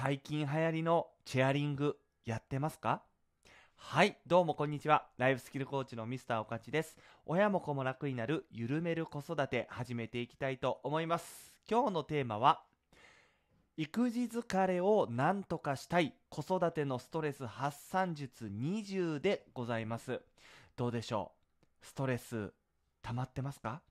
最近流行りのチェアリングやってますかはい、どうもこんにちは。ライフスキルコーチのミスターおかちです。親も子も楽になる緩める子育て始めていきたいと思います。今日のテーマは、育児疲れをなんとかしたい子育てのストレス発散術20でございます。どうでしょうストレス溜まってますか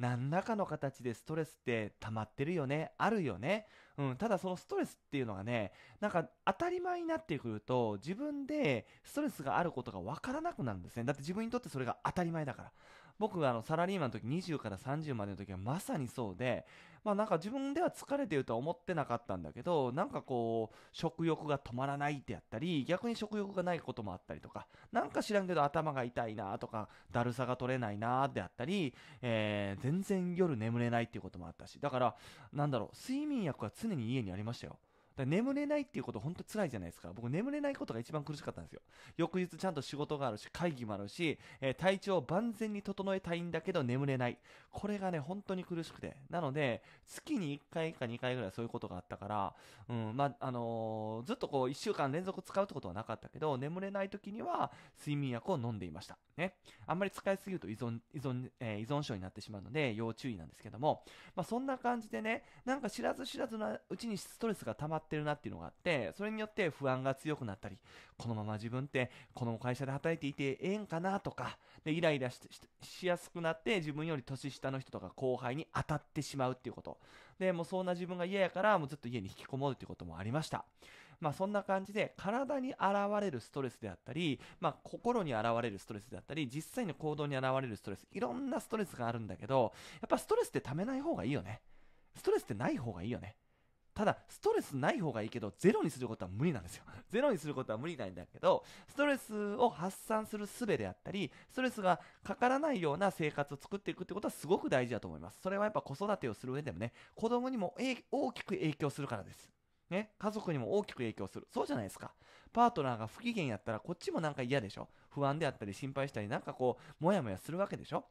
何らかの形でストレスって溜まってるよね、あるよね。うん、ただそのストレスっていうのがね、なんか当たり前になってくると、自分でストレスがあることがわからなくなるんですね。だって自分にとってそれが当たり前だから。僕があのサラリーマンの時20から30までの時はまさにそうで、まあなんか自分では疲れてるとは思ってなかったんだけど、なんかこう、食欲が止まらないってやったり、逆に食欲がないこともあったりとか、なんか知らんけど頭が痛いなとか、だるさが取れないなってあったり、えー、全然夜眠れないっていうこともあったし、だから、なんだろう、睡眠薬は常に家にありましたよ。だ眠れないっていうこと本当辛いじゃないですか。僕眠れないことが一番苦しかったんですよ。翌日ちゃんと仕事があるし、会議もあるし、えー、体調を万全に整えたいんだけど眠れない。これがね、本当に苦しくて。なので、月に1回か2回ぐらいそういうことがあったから、うん、まあ、あのー、ずっとこう1週間連続使うってことはなかったけど、眠れない時には睡眠薬を飲んでいました。ね。あんまり使いすぎると依存、依存、えー、依存症になってしまうので、要注意なんですけども、まあ、そんな感じでね、なんか知らず知らずのうちにストレスが溜まってってるなっていうのがあって、それによって不安が強くなったり、このまま自分ってこの会社で働いていてええんかなとか、で、イライラしやすくなって自分より年下の人とか後輩に当たってしまうっていうこと。で、もうそんな自分が嫌やから、もうずっと家に引きこもるっていうこともありました。まあそんな感じで、体に現れるストレスであったり、まあ心に現れるストレスであったり、実際の行動に現れるストレス、いろんなストレスがあるんだけど、やっぱストレスって溜めない方がいいよね。ストレスってない方がいいよね。ただストレスない方がいいけどゼロにすることは無理なんですよ ゼロにすることは無理なんだけどストレスを発散する術であったりストレスがかからないような生活を作っていくってことはすごく大事だと思いますそれはやっぱ子育てをする上でもね子供にも大きく影響するからですね、家族にも大きく影響する。そうじゃないですか。パートナーが不機嫌やったらこっちもなんか嫌でしょ不安であったり心配したりなんかこう、もやもやするわけでしょ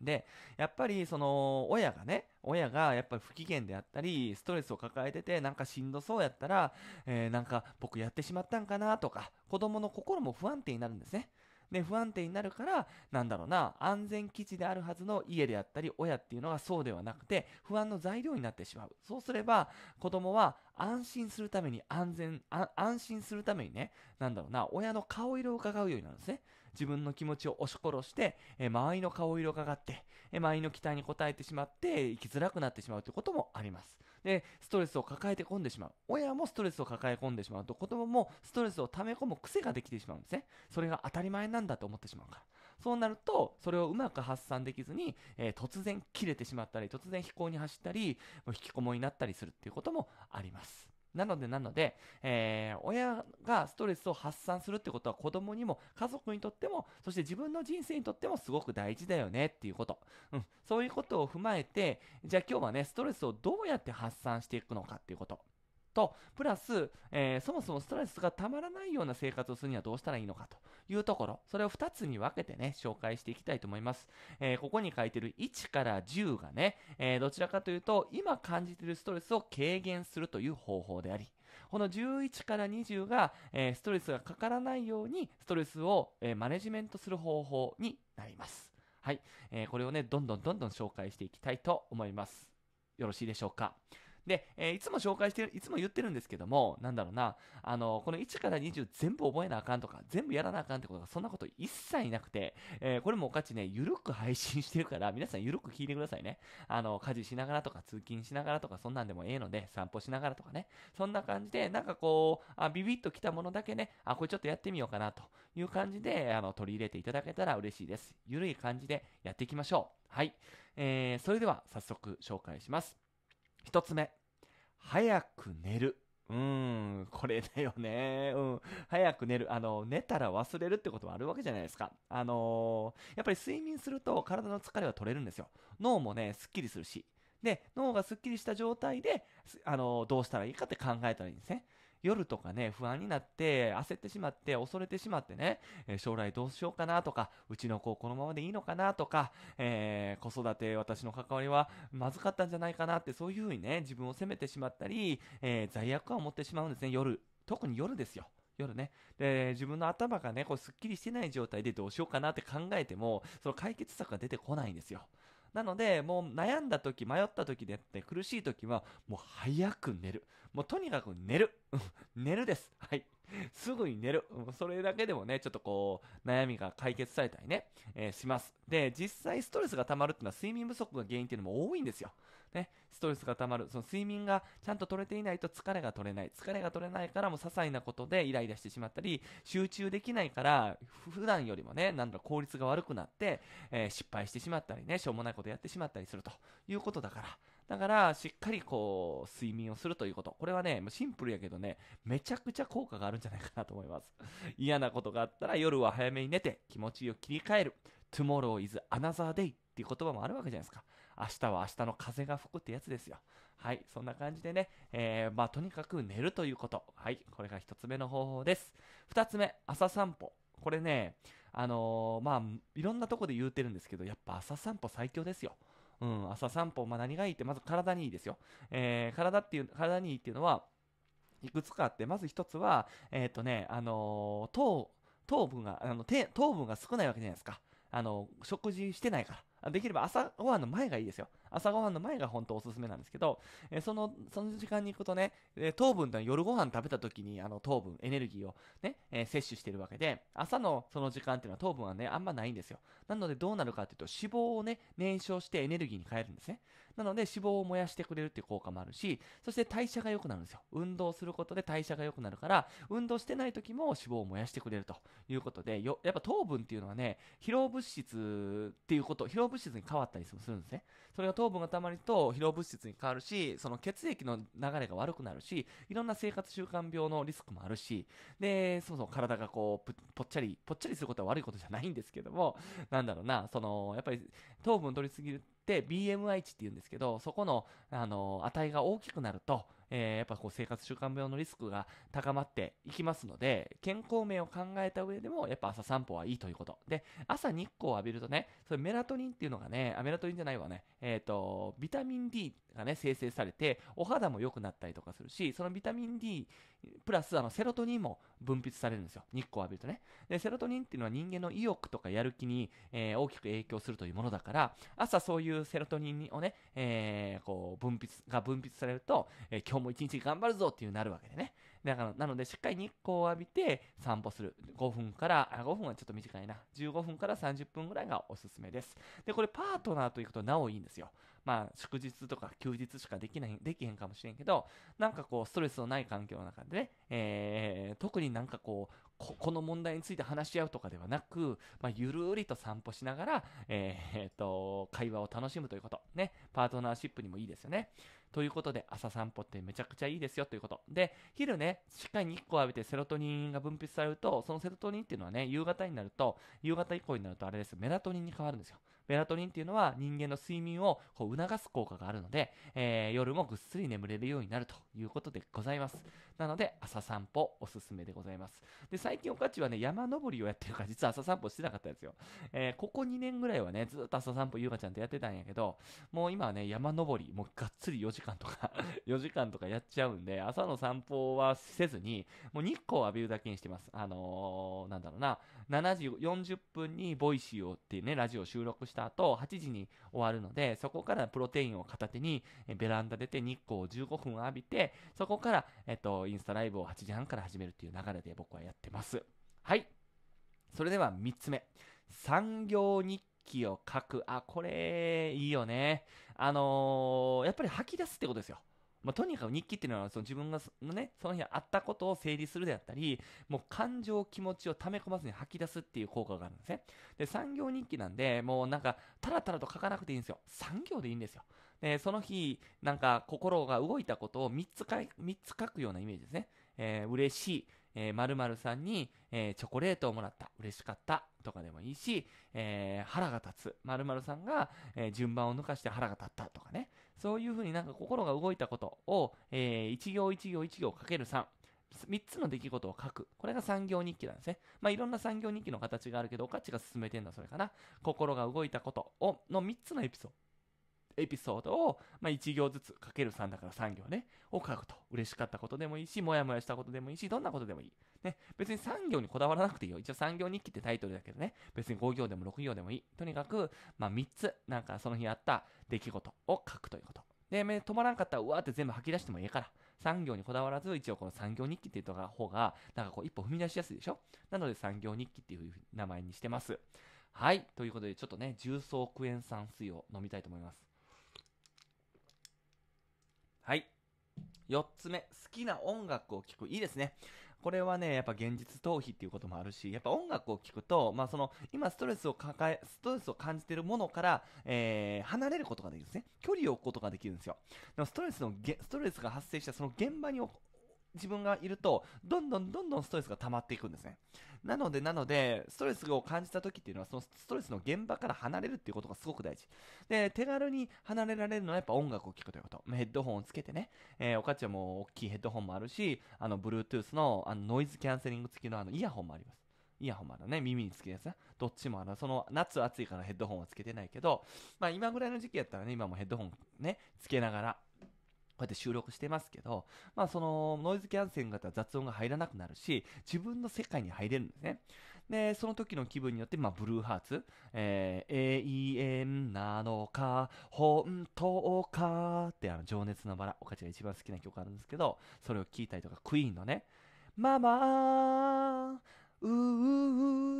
で、やっぱりその親がね、親がやっぱり不機嫌であったり、ストレスを抱えてて、なんかしんどそうやったら、えー、なんか僕やってしまったんかなとか、子供の心も不安定になるんですね。で、不安定になるから、なんだろうな、安全基地であるはずの家であったり、親っていうのがそうではなくて、不安の材料になってしまう。そうすれば、子供は安心するために安全、安心するためにね、なんだろうな、親の顔色を伺うようになるんですね。自分の気持ちを押し殺して、え周りの顔色がかがって、え周りの期待に応えてしまって、生きづらくなってしまうということもあります。で、ストレスを抱えて込んでしまう。親もストレスを抱え込んでしまうと、子供もストレスを溜め込む癖ができてしまうんですね。それが当たり前なんだと思ってしまうから。そうなると、それをうまく発散できずに、えー、突然切れてしまったり、突然飛行に走ったり、引きこもりになったりするっていうこともあります。なので、なので、えー、親がストレスを発散するってことは子供にも家族にとっても、そして自分の人生にとってもすごく大事だよねっていうこと。うん。そういうことを踏まえて、じゃあ今日はね、ストレスをどうやって発散していくのかっていうこと。と、プラス、えー、そもそもストレスがたまらないような生活をするにはどうしたらいいのかというところ、それを2つに分けてね、紹介していきたいと思います。えー、ここに書いてる1から10がね、えー、どちらかというと、今感じているストレスを軽減するという方法であり、この11から20が、えストレスがかからないように、ストレスを、えマネジメントする方法になります。はい、えー、これをね、どんどんどんどん紹介していきたいと思います。よろしいでしょうか。で、えー、いつも紹介してる、いつも言ってるんですけども、なんだろうな、あの、この1から20全部覚えなあかんとか、全部やらなあかんってことが、そんなこと一切なくて、えー、これもおかちね、ゆるく配信してるから、皆さんゆるく聞いてくださいね。あの、家事しながらとか、通勤しながらとか、そんなんでもええので、散歩しながらとかね、そんな感じで、なんかこう、あビビッときたものだけね、あ、これちょっとやってみようかなという感じで、あの、取り入れていただけたら嬉しいです。ゆるい感じでやっていきましょう。はい。えー、それでは早速紹介します。一つ目、早く寝る。うん、これだよね。うん。早く寝る。あの、寝たら忘れるってこともあるわけじゃないですか。あのー、やっぱり睡眠すると体の疲れは取れるんですよ。脳もね、すっきりするし。で、脳がすっきりした状態で、あのー、どうしたらいいかって考えたらいいんですね。夜とかね、不安になって、焦ってしまって、恐れてしまってね、え将来どうしようかなとか、うちの子このままでいいのかなとか、えー、子育て、私の関わりはまずかったんじゃないかなって、そういうふうにね、自分を責めてしまったり、えー、罪悪感を持ってしまうんですね、夜。特に夜ですよ。夜ね。で、自分の頭がね、こう、すっきりしてない状態でどうしようかなって考えても、その解決策が出てこないんですよ。なので、もう悩んだ時、迷った時でって苦しい時は、もう早く寝る。もうとにかく寝る。寝るです。はい。すぐに寝る。それだけでもね、ちょっとこう、悩みが解決されたりね、えー、します。で、実際ストレスが溜まるっていうのは睡眠不足が原因っていうのも多いんですよ。ね、ストレスが溜まる、その睡眠がちゃんと取れていないと疲れが取れない、疲れが取れないからもう些細なことでイライラしてしまったり、集中できないから、普段よりもね、なんだろ、効率が悪くなって、えー、失敗してしまったりね、しょうもないことやってしまったりするということだから、だから、しっかりこう、睡眠をするということ。これはね、シンプルやけどね、めちゃくちゃ効果があるんじゃないかなと思います。嫌なことがあったら夜は早めに寝て、気持ちを切り替える。tomorrow is another day っていう言葉もあるわけじゃないですか。明日は明日の風が吹くってやつですよ。はい、そんな感じでね、えー、まあ、とにかく寝るということ。はい、これが一つ目の方法です。二つ目、朝散歩。これね、あのー、まあ、いろんなとこで言うてるんですけど、やっぱ朝散歩最強ですよ。うん、朝散歩、まあ、何がいいって、まず体にいいですよ。えー、体っていう、体にいいっていうのは、いくつかあって、まず一つは、えっ、ー、とね、あのー、糖、糖分が、あの、糖分が少ないわけじゃないですか。あの、食事してないから。できれば朝ごはんの前がいいですよ。朝ごはんの前が本当おすすめなんですけど、えー、その、その時間に行くとね、え糖分って夜ご飯食べた時にあの糖分、エネルギーをね、えー、摂取してるわけで、朝のその時間っていうのは糖分はね、あんまないんですよ。なのでどうなるかっていうと、脂肪をね、燃焼してエネルギーに変えるんですね。なので脂肪を燃やしてくれるっていう効果もあるし、そして代謝が良くなるんですよ。運動することで代謝が良くなるから、運動してない時も脂肪を燃やしてくれるということで、よやっぱ糖分っていうのはね、疲労物質っていうこと、疲労物質に変わったりするんですね。それが糖分がたまると疲労物質に変わるし、その血液の流れが悪くなるし、いろんな生活習慣病のリスクもあるし、で、そうそう体がこう、ぽっちゃり、ぽっちゃりすることは悪いことじゃないんですけども、なんだろうな、その、やっぱり糖分取りすぎる BMI 値って言うんですけど、そこの、あの、値が大きくなると、えー、やっぱこう生活習慣病のリスクが高まっていきますので、健康面を考えた上でも、やっぱ朝散歩はいいということ。で、朝日光を浴びるとね、それメラトニンっていうのがね、あ、メラトニンじゃないわね、えっ、ー、と、ビタミン D がね、生成されて、お肌も良くなったりとかするし、そのビタミン D、プラスあのセロトニンも分泌されるんですよ。日光を浴びるとね。で、セロトニンっていうのは人間の意欲とかやる気に、えー、大きく影響するというものだから、朝そういうセロトニンをね、えー、こう、分泌、が分泌されると、えー、日も一日頑張るぞっていうなるわけでね。だから、なので、しっかり日光を浴びて散歩する。5分から、5分はちょっと短いな。15分から30分ぐらいがおすすめです。で、これパートナーと行くとなおいいんですよ。まあ、祝日とか休日しかできない、できへんかもしれんけど、なんかこう、ストレスのない環境の中でね、えー、特になんかこう、ここの問題について話し合うとかではなく、まあ、ゆるりと散歩しながら、えー、っと、会話を楽しむということ。ね。パートナーシップにもいいですよね。ということで、朝散歩ってめちゃくちゃいいですよということ。で、昼ね、しっかり日光浴びてセロトニンが分泌されると、そのセロトニンっていうのはね、夕方になると、夕方以降になるとあれです。メラトニンに変わるんですよ。メラトニンっていうのは人間の睡眠をこう促す効果があるので、えー、夜もぐっすり眠れるようになるということでございます。なので、朝散歩おすすめでございます。で、最近おかちはね、山登りをやってるから、実は朝散歩してなかったんですよ。えー、ここ2年ぐらいはね、ずっと朝散歩ゆうかちゃんとやってたんやけど、もう今はね、山登り、もうがっつり4時間とか4 時間とかやっちゃうんで、朝の散歩はせずに、もう日光を浴びるだけにしてます。あのー、なんだろうな、7時40分にボイシーをっていうね、ラジオを収録した後、8時に終わるので、そこからプロテインを片手に、ベランダ出て日光を15分浴びて、そこから、えっと、インスタライブを8時半から始めるっていう流れで僕はやってます。はい。それでは3つ目。産業日記を書く。あ、これ、いいよね。あのー、やっぱり吐き出すってことですよ。まあ、とにかく日記っていうのは、その自分がのね、その日あったことを整理するであったり、もう感情、気持ちを溜め込まずに吐き出すっていう効果があるんですね。で、産業日記なんで、もうなんか、たらたらと書かなくていいんですよ。産業でいいんですよ。で、その日、なんか、心が動いたことを3つか、3つ書くようなイメージですね。えー、嬉しい。えー、〇〇さんに、えー、チョコレートをもらった。嬉しかった。とかでもいいし、えー、腹が立つ。〇〇さんが、えー、順番を抜かして腹が立ったとかね。そういうふうになんか心が動いたことを、えー、一行一行一行かける3。3つの出来事を書く。これが産業日記なんですね。まあ、いろんな産業日記の形があるけど、おかちが進めてんだ、それかな。心が動いたことを、の3つのエピソード。エピソードを、まあ、1行ずつかける3だから3行ね、を書くと。嬉しかったことでもいいし、もやもやしたことでもいいし、どんなことでもいい。ね、別に3行にこだわらなくていいよ。一応3行日記ってタイトルだけどね、別に5行でも6行でもいい。とにかく、まあ、3つ、なんかその日あった出来事を書くということ。で、目止まらんかったら、うわーって全部吐き出してもいいから、産業にこだわらず、一応この産業日記っていう方が、なんかこう一歩踏み出しやすいでしょなので産業日記っていう名前にしてます。はい。ということで、ちょっとね、重曹クエン酸水を飲みたいと思います。はい。4つ目、好きな音楽を聴く。いいですね。これはね、やっぱ現実逃避っていうこともあるし、やっぱ音楽を聴くと、まあその、今ストレスを抱え、ストレスを感じてるものから、えー、離れることができるんですね。距離を置くことができるんですよ。でもストレスの、ストレスが発生したその現場に自分がいると、どんどんどんどんストレスが溜まっていくんですね。なので、なので、ストレスを感じた時っていうのは、そのストレスの現場から離れるっていうことがすごく大事。で、手軽に離れられるのはやっぱ音楽を聴くということ。ヘッドホンをつけてね、えー、おかちゃんも大きいヘッドホンもあるし、あの、Bluetooth のあのノイズキャンセリング付きのあの、イヤホンもあります。イヤホンもあるね、耳につけるやつな。どっちもある。その、夏暑いからヘッドホンはつけてないけど、まあ今ぐらいの時期やったらね、今もヘッドホンね、つけながら、こうやって収録してますけど、まあそのノイズキャンセルたは雑音が入らなくなるし、自分の世界に入れるんですね。で、その時の気分によって、まあブルーハーツ、えー、永遠なのか、本当かってあの情熱のバラ、おかちが一番好きな曲あるんですけど、それを聴いたりとか、クイーンのね、ママー、うーう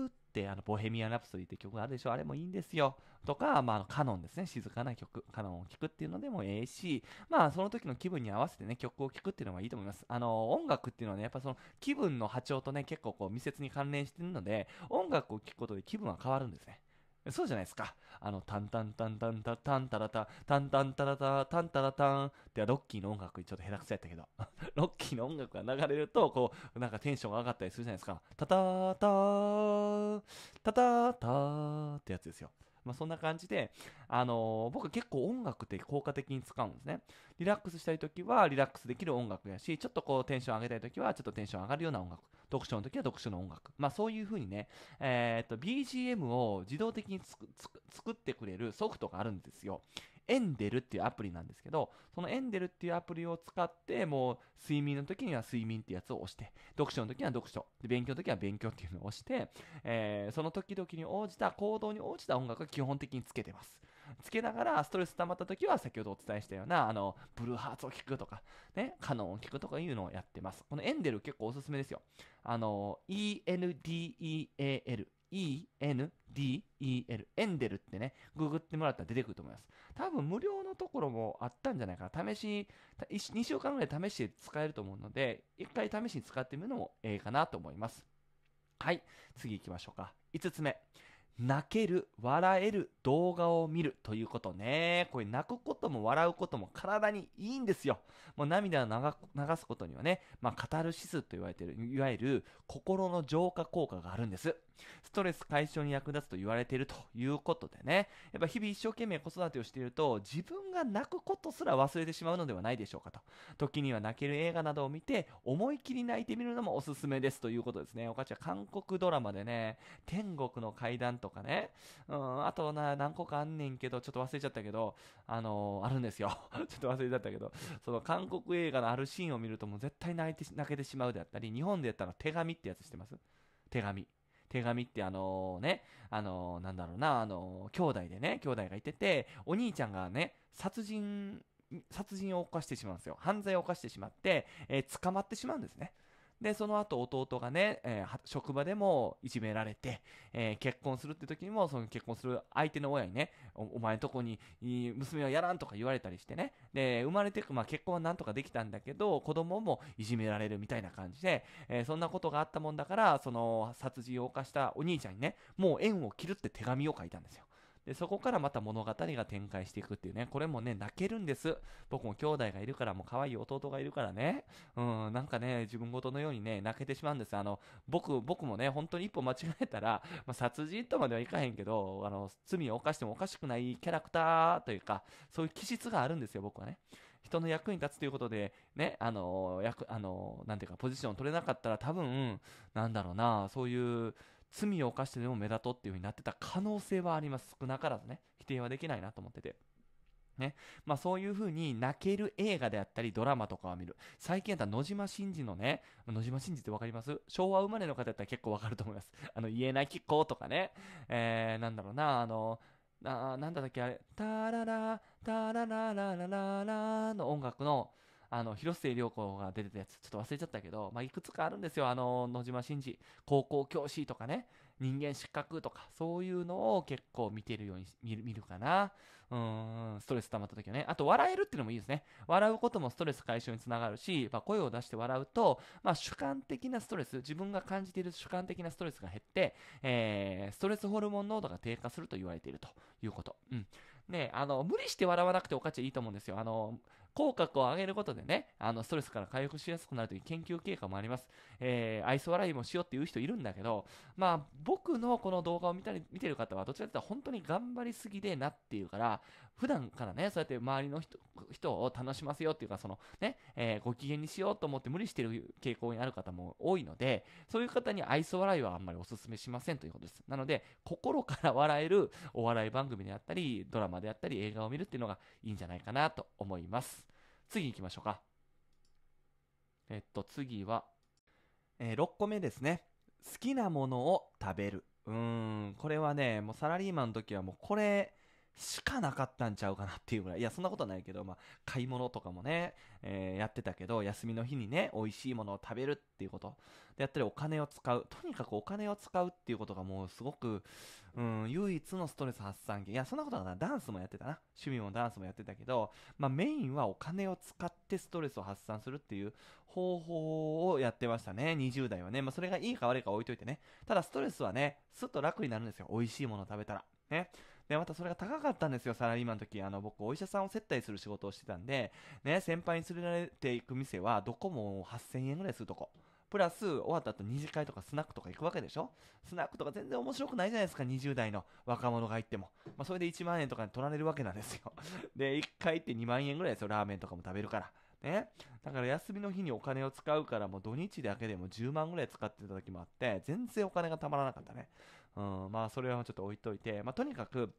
ーっってあのボヘミアン・ラプソディって曲があるでしょあれもいいんですよとか、まあ、カノンですね静かな曲カノンを聴くっていうのでもええしまあその時の気分に合わせてね曲を聴くっていうのはいいと思いますあの音楽っていうのはねやっぱその気分の波長とね結構こう密接に関連してるので音楽を聴くことで気分は変わるんですねそうじゃないですか。あの、タンタンタンタンタタンタラタ、タンタンタラタ、タンタラタンってロッキーの音楽ちょっと下手くそやったけど、ロッキーの音楽が流れると、こう、なんかテンションが上がったりするじゃないですか。タターター、タターターってやつですよ。まあ、そんな感じで、あのー、僕結構音楽って効果的に使うんですね。リラックスしたい時はリラックスできる音楽やし、ちょっとこうテンション上げたい時はちょっとテンション上がるような音楽。読書の時は読書の音楽。まあそういう風にね、えー、っと、BGM を自動的に作ってくれるソフトがあるんですよ。エンデルっていうアプリなんですけど、そのエンデルっていうアプリを使って、もう睡眠の時には睡眠ってやつを押して、読書の時には読書、で勉強の時は勉強っていうのを押して、えー、その時々に応じた、行動に応じた音楽を基本的につけてます。つけながらストレス溜まった時は先ほどお伝えしたようなあのブルーハーツを聴くとか、ね、カノンを聴くとかいうのをやってます。このエンデル結構おすすめですよ。あの、ENDEAL ENDEL、エンデルってね、ググってもらったら出てくると思います。多分無料のところもあったんじゃないかな。試し、2週間ぐらい試して使えると思うので、1回試しに使ってみるのもええかなと思います。はい、次行きましょうか。5つ目。泣ける、笑える動画を見るということね。これ泣くことも笑うことも体にいいんですよ。もう涙を流すことにはね、まあ、カタルシスと言われてる、いわゆる心の浄化効果があるんです。ストレス解消に役立つと言われているということでね、やっぱ日々一生懸命子育てをしていると、自分が泣くことすら忘れてしまうのではないでしょうかと。時には泣ける映画などを見て、思い切り泣いてみるのもおすすめですということですね。おかちは韓国ドラマでね、天国の階段とかね、うん、あとな、何個かあんねんけど、ちょっと忘れちゃったけど、あのー、あるんですよ。ちょっと忘れちゃったけど、その韓国映画のあるシーンを見るともう絶対泣いて、泣けてしまうであったり、日本でやったら手紙ってやつしてます手紙。手紙ってあのね、あのなんだろうな、あの兄弟でね、兄弟がいてて、お兄ちゃんがね、殺人、殺人を犯してしまうんですよ。犯罪を犯してしまって、えー、捕まってしまうんですね。で、その後弟がね、えー、職場でもいじめられて、えー、結婚するって時にも、その結婚する相手の親にね、お前のとこに娘はやらんとか言われたりしてね、で、生まれてく、まあ結婚はなんとかできたんだけど、子供もいじめられるみたいな感じで、えー、そんなことがあったもんだから、その殺人を犯したお兄ちゃんにね、もう縁を切るって手紙を書いたんですよ。で、そこからまた物語が展開していくっていうね、これもね、泣けるんです。僕も兄弟がいるから、もう可愛い弟がいるからね、うん、なんかね、自分ごとのようにね、泣けてしまうんです。あの、僕、僕もね、本当に一歩間違えたら、まあ、殺人とまではいかへんけど、あの、罪を犯してもおかしくないキャラクターというか、そういう気質があるんですよ、僕はね。人の役に立つということで、ね、あの、役、あの、なんていうか、ポジションを取れなかったら多分、なんだろうな、そういう、罪を犯してでも目立とうっていう風になってた可能性はあります。少なからずね、否定はできないなと思ってて。ね。まあそういう風に泣ける映画であったりドラマとかを見る。最近やったら野島真二のね、野島真二ってわかります昭和生まれの方だったら結構わかると思います。あの、言えない気候とかね。えー、なんだろうな、あの、な、なんだっけあれ、タララ、タララララララの音楽の、あの、広末涼子が出てたやつ、ちょっと忘れちゃったけど、まあ、いくつかあるんですよ。あの、野島真治、高校教師とかね、人間失格とか、そういうのを結構見てるように見る見るかな。うん、ストレス溜まった時はね。あと、笑えるっていうのもいいですね。笑うこともストレス解消につながるし、まあ、声を出して笑うと、まあ、主観的なストレス、自分が感じている主観的なストレスが減って、えー、ストレスホルモン濃度が低下すると言われているということ。うん。ね、あの、無理して笑わなくておかちいいと思うんですよ。あの、口角を上げることでね、あの、ストレスから回復しやすくなるという研究経過もあります。えー、愛想笑いもしようっていう人いるんだけど、まあ、僕のこの動画を見たり、見てる方は、どちらかというと本当に頑張りすぎでなっていうから、普段からね、そうやって周りの人を楽しませようっていうか、そのね、えー、ご機嫌にしようと思って無理してる傾向にある方も多いので、そういう方に愛想笑いはあんまりお勧めしませんということです。なので、心から笑えるお笑い番組であったり、ドラマであったり、映画を見るっていうのがいいんじゃないかなと思います。次行きましょうか。えっと、次は、えー、6個目ですね。好きなものを食べる。うーん、これはね、もうサラリーマンの時はもうこれしかなかったんちゃうかなっていうぐらい。いや、そんなことないけど、まあ、買い物とかもね、えー、やってたけど、休みの日にね、美味しいものを食べるっていうこと。で、やったりお金を使う。とにかくお金を使うっていうことがもうすごく、うん、唯一のストレス発散源。いや、そんなことはな、ダンスもやってたな。趣味もダンスもやってたけど、まあ、メインはお金を使ってストレスを発散するっていう方法をやってましたね。20代はね。まあ、それがいいか悪いか置いといてね。ただ、ストレスはね、すっと楽になるんですよ。美味しいものを食べたら。ね。で、またそれが高かったんですよ、サラリーマンの時。あの、僕、お医者さんを接待する仕事をしてたんで、ね、先輩に連れられていく店は、どこも8000円ぐらいするとこ。プラス、終わった後二次会とかスナックとか行くわけでしょスナックとか全然面白くないじゃないですか、20代の若者が行っても。まあ、それで1万円とかに取られるわけなんですよ。で、1回行って2万円ぐらいですよ、ラーメンとかも食べるから。ね。だから休みの日にお金を使うから、もう土日だけでも10万ぐらい使ってた時もあって、全然お金がたまらなかったね。うん、まあそれはちょっと置いといて、まあとにかく、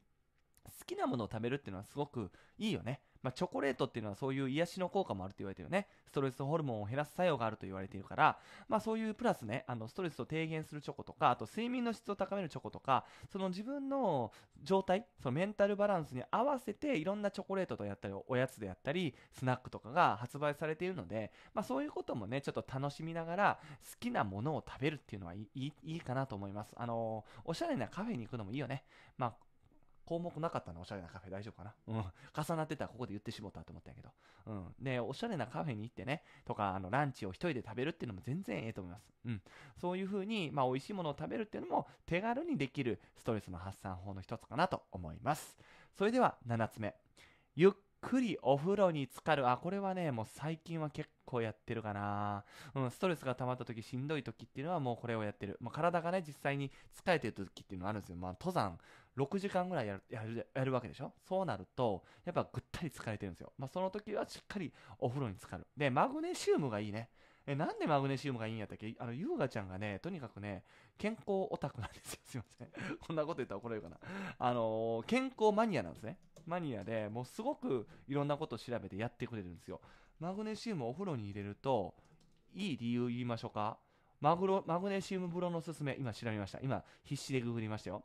好きなものを食べるっていうのはすごくいいよね。まあ、チョコレートっていうのはそういう癒しの効果もあると言われてるよね。ストレスホルモンを減らす作用があると言われているから、まあ、そういうプラスね、あの、ストレスを低減するチョコとか、あと睡眠の質を高めるチョコとか、その自分の状態、そのメンタルバランスに合わせていろんなチョコレートとやったり、おやつでやったり、スナックとかが発売されているので、まあ、そういうこともね、ちょっと楽しみながら、好きなものを食べるっていうのはいい、いいかなと思います。あの、おしゃれなカフェに行くのもいいよね。まあ、項目なかったのおしゃれなカフェ大丈夫かな。うん。重なってたらここで言ってしもたと思ったんやけど。うん。で、おしゃれなカフェに行ってね、とか、あの、ランチを一人で食べるっていうのも全然ええと思います。うん。そういうふうに、まあ、美味しいものを食べるっていうのも手軽にできるストレスの発散法の一つかなと思います。それでは、7つ目。ゆっくりお風呂に浸かる。あ、これはね、もう最近は結構やってるかな。うん、ストレスが溜まった時、しんどい時っていうのはもうこれをやってる。まあ、体がね、実際に疲れてる時っていうのはあるんですよ。まあ、登山6時間ぐらいやるやるやるわけでしょそうなるとやっぱぐったり疲れてるんですよ、まあ、その時はしっかりお風呂に浸かるでマグネシウムがいいねえなんでマグネシウムがいいんやったっけあの優雅ちゃんがねとにかくね健康オタクなんですよ すいませんこんなこと言ったら怒られるかなあのー、健康マニアなんですねマニアでもうすごくいろんなことを調べてやってくれるんですよマグネシウムをお風呂に入れるといい理由言いましょうかマグロマグネシウム風呂のすすめ今調べました今必死でググりましたよ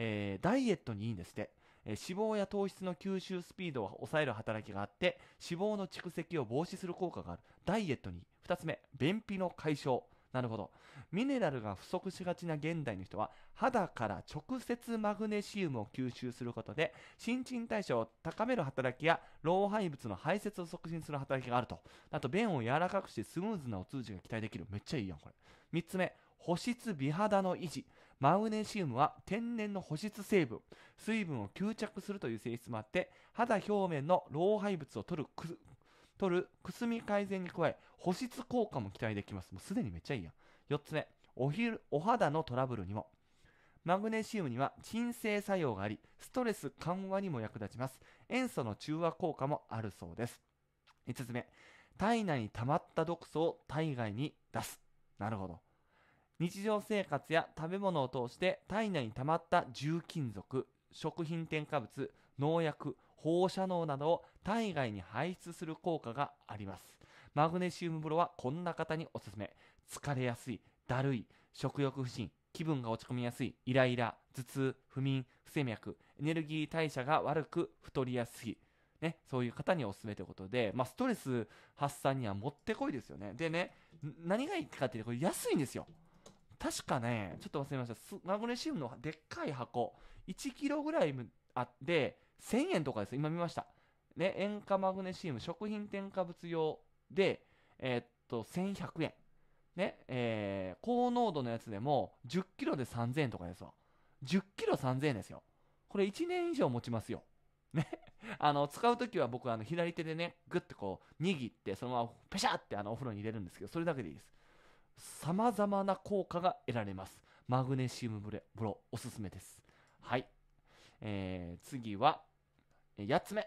えー、ダイエットにいいんですって。えー、脂肪や糖質の吸収スピードを抑える働きがあって、脂肪の蓄積を防止する効果がある。ダイエットに2つ目、便秘の解消。なるほど。ミネラルが不足しがちな現代の人は、肌から直接マグネシウムを吸収することで、新陳代謝を高める働きや、老廃物の排泄を促進する働きがあると。あと、便を柔らかくしてスムーズなお通じが期待できる。めっちゃいいやん、これ。3つ目、保湿美肌の維持。マグネシウムは天然の保湿成分水分を吸着するという性質もあって肌表面の老廃物を取るく取るくすみ改善に加え保湿効果も期待できますもうすでにめっちゃいいやん4つ目おお肌のトラブルにもマグネシウムには鎮静作用がありストレス緩和にも役立ちます塩素の中和効果もあるそうです5つ目体内に溜まった毒素を体外に出すなるほど日常生活や食べ物を通して体内に溜まった重金属、食品添加物、農薬、放射能などを体外に排出する効果があります。マグネシウム風呂はこんな方におすすめ。疲れやすい、だるい、食欲不振、気分が落ち込みやすい、イライラ、頭痛、不眠、不整脈、エネルギー代謝が悪く太りやすい。ね、そういう方におすすめということで、まあ、ストレス発散にはもってこいですよね。でね、何がいいかっていうと、これ安いんですよ。確かね、ちょっと忘れました。マグネシウムのでっかい箱、1キロぐらいあって、1000円とかです。今見ました。ね、塩化マグネシウム、食品添加物用で、えー、っと、1100円。ね、えー、高濃度のやつでも、10キロで3000円とかですわ。10キロ3000円ですよ。これ1年以上持ちますよ。ね。あの、使うときは僕、あの、左手でね、ぐってこう、握って、そのまま、ペシャって、あの、お風呂に入れるんですけど、それだけでいいです。さまざまな効果が得られます。マグネシウムブレ風呂おすすめです。はい。えー、次は、8つ目。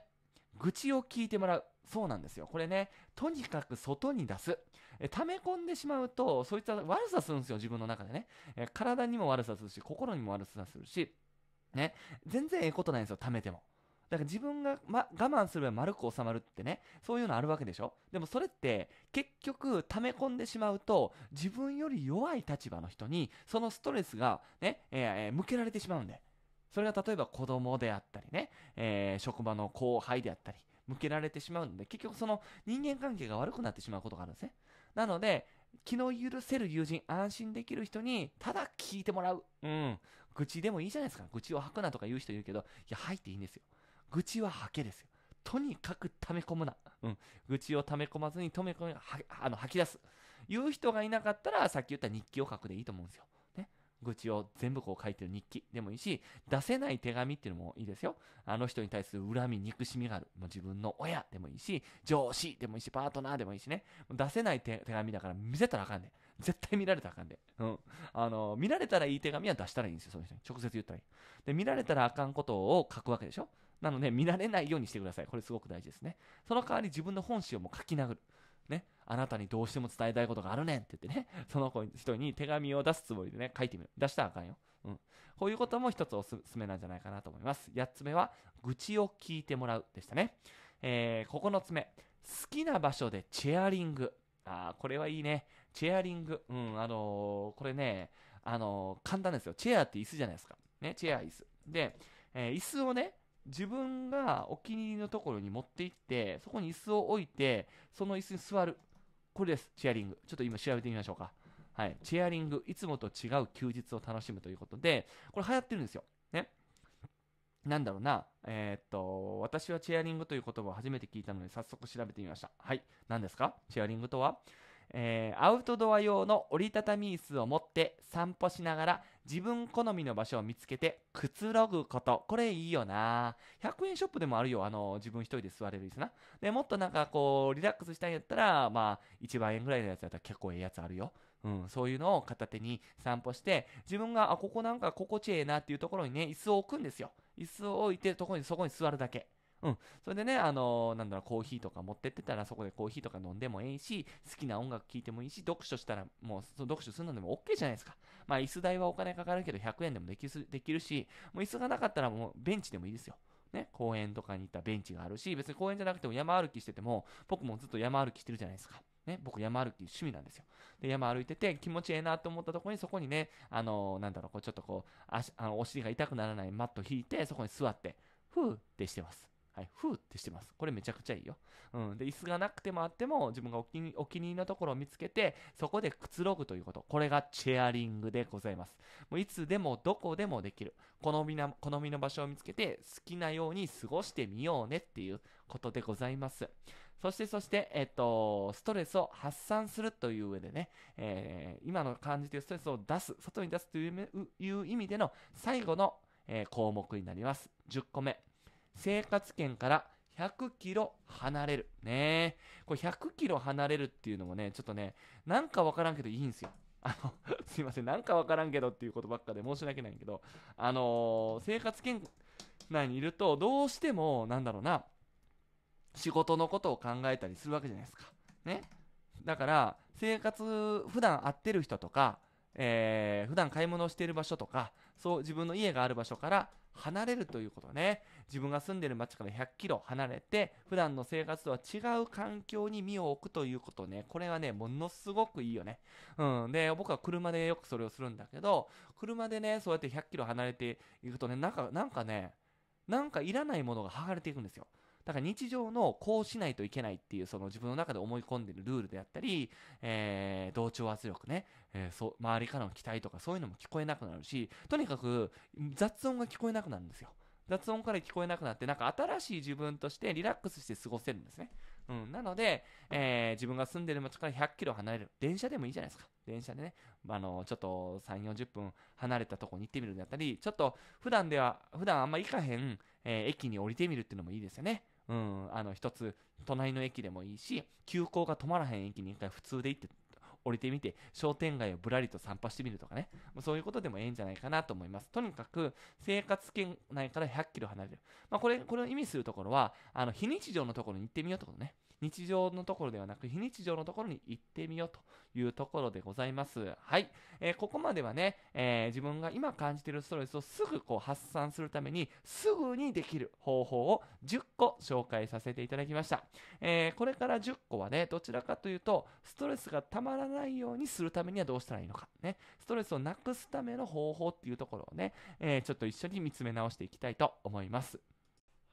愚痴を聞いてもらう。そうなんですよ。これね、とにかく外に出す。え溜め込んでしまうと、そいつは悪さするんですよ、自分の中でね。え体にも悪さするし、心にも悪さするし、ね、全然ええことないんですよ、溜めても。だから自分が、ま、我慢すれば丸く収まるってね、そういうのあるわけでしょでもそれって結局溜め込んでしまうと自分より弱い立場の人にそのストレスがね、えー、向けられてしまうんで。それが例えば子供であったりね、えー、職場の後輩であったり、向けられてしまうんで、結局その人間関係が悪くなってしまうことがあるんですね。なので、気の許せる友人、安心できる人に、ただ聞いてもらう。うん。愚痴でもいいじゃないですか。愚痴を吐くなとか言う人いるけど、いや、吐いていいんですよ。愚痴は吐けですよ。とにかく溜め込むな。うん。愚痴を溜め込まずに、溜め込み、あの、吐き出す。言う人がいなかったら、さっき言った日記を書くでいいと思うんですよ。ね。愚痴を全部こう書いてる日記でもいいし、出せない手紙っていうのもいいですよ。あの人に対する恨み、憎しみがある。もう自分の親でもいいし、上司でもいいし、パートナーでもいいしね。出せない手紙だから見せたらあかんで、ね。絶対見られたらあかんで、ね。うん。あの、見られたらいい手紙は出したらいいんですよ、その人に。直接言ったらいい。で、見られたらあかんことを書くわけでしょ。なので、見慣れないようにしてください。これすごく大事ですね。その代わり自分の本心をもう書き殴る。ね、あなたにどうしても伝えたいことがあるねんって言ってね、その子人に手紙を出すつもりでね、書いてみる。出したらあかんよ。うん。こういうことも一つおすすめなんじゃないかなと思います。8つ目は、愚痴を聞いてもらうでしたね。えー、9つ目、好きな場所でチェアリング。ああ、これはいいね。チェアリング。うん、あのー、これね、あのー、簡単ですよ。チェアって椅子じゃないですか。ね、チェア椅子。で、えー、椅子をね、自分がお気に入りのところに持って行って、そこに椅子を置いて、その椅子に座る。これです、チェアリング。ちょっと今調べてみましょうか。はい。チェアリング、いつもと違う休日を楽しむということで、これ流行ってるんですよ。ね。なんだろうな。えー、っと、私はチェアリングという言葉を初めて聞いたので、早速調べてみました。はい。何ですかチェアリングとはえー、アウトドア用の折りたたみ椅子を持って散歩しながら自分好みの場所を見つけてくつろぐこと。これいいよな。100円ショップでもあるよ。あの、自分一人で座れる椅子な。で、もっとなんかこう、リラックスしたいんやったら、まあ、1万円ぐらいのやつだったら結構ええやつあるよ。うん、そういうのを片手に散歩して、自分が、あ、ここなんか心地ええなっていうところにね、椅子を置くんですよ。椅子を置いて、とこに、そこに座るだけ。うん。それでね、あのー、なんだろう、コーヒーとか持ってってたら、そこでコーヒーとか飲んでもええし、好きな音楽聴いてもいいし、読書したら、もう、その読書するのでも OK じゃないですか。まあ、椅子代はお金かかるけど、100円でもできできるし、もう椅子がなかったら、もうベンチでもいいですよ。ね、公園とかに行ったらベンチがあるし、別に公園じゃなくても山歩きしてても、僕もずっと山歩きしてるじゃないですか。ね、僕山歩き趣味なんですよ。で、山歩いてて気持ちええなと思ったところにそこにね、あのー、なんだろう、こうちょっとこう、足あのお尻が痛くならないマット引いて、そこに座って、ふーってしてます。はい、ふーってしてます。これめちゃくちゃいいよ。うん。で、椅子がなくてもあっても、自分がお気にお気に入りのところを見つけて、そこでくつろぐということ。これがチェアリングでございます。もういつでもどこでもできる。好みな、好みの場所を見つけて、好きなように過ごしてみようねっていうことでございます。そして、そして、えっと、ストレスを発散するという上でね、えー、今の感じでいストレスを出す、外に出すという意味での最後の、えー、項目になります。10個目。生活圏から100キロ離れる。ねこれ100キロ離れるっていうのもね、ちょっとね、なんかわからんけどいいんですよ。あの、すいません、なんかわからんけどっていうことばっかで申し訳ないけど、あのー、生活圏内にいると、どうしても、なんだろうな、仕事のことを考えたりするわけじゃないですか。ね。だから、生活、普段会ってる人とか、えー、普段買い物をしている場所とか、そう、自分の家がある場所から離れるということね。自分が住んでる町から100キロ離れて、普段の生活とは違う環境に身を置くということね、これはね、ものすごくいいよね。うん。で、僕は車でよくそれをするんだけど、車でね、そうやって100キロ離れていくとね、なんか、なんかね、なんかいらないものが剥がれていくんですよ。だから日常のこうしないといけないっていうその自分の中で思い込んでるルールであったり、えー、同調圧力ね、えー、そう周りからの期待とかそういうのも聞こえなくなるしとにかく雑音が聞こえなくなるんですよ。雑音から聞こえなくなって、なんか新しい自分としてリラックスして過ごせるんですね。うん、なので、えー、自分が住んでる町から100キロ離れる。電車でもいいじゃないですか。電車でね、あの、ちょっと3、40分離れたとこに行ってみるだったり、ちょっと普段では、普段あんま行かへん、えー、駅に降りてみるっていうのもいいですよね。うん、あの、一つ、隣の駅でもいいし、急行が止まらへん駅に一回普通で行って降りてみて、商店街をぶらりと散歩してみるとかね、そういうことでもいいんじゃないかなと思います。とにかく、生活圏内から100キロ離れる。まあ、これ、これを意味するところは、あの、非日常のところに行ってみようってことね。日常のところではなく、非日常のところに行ってみようというところでございます。はい。えー、ここまではね、えー、自分が今感じているストレスをすぐこう発散するために、すぐにできる方法を10個紹介させていただきました。えー、これから10個はね、どちらかというと、ストレスがたまらないようにするためにはどうしたらいいのか。ね。ストレスをなくすための方法っていうところをね、えー、ちょっと一緒に見つめ直していきたいと思います。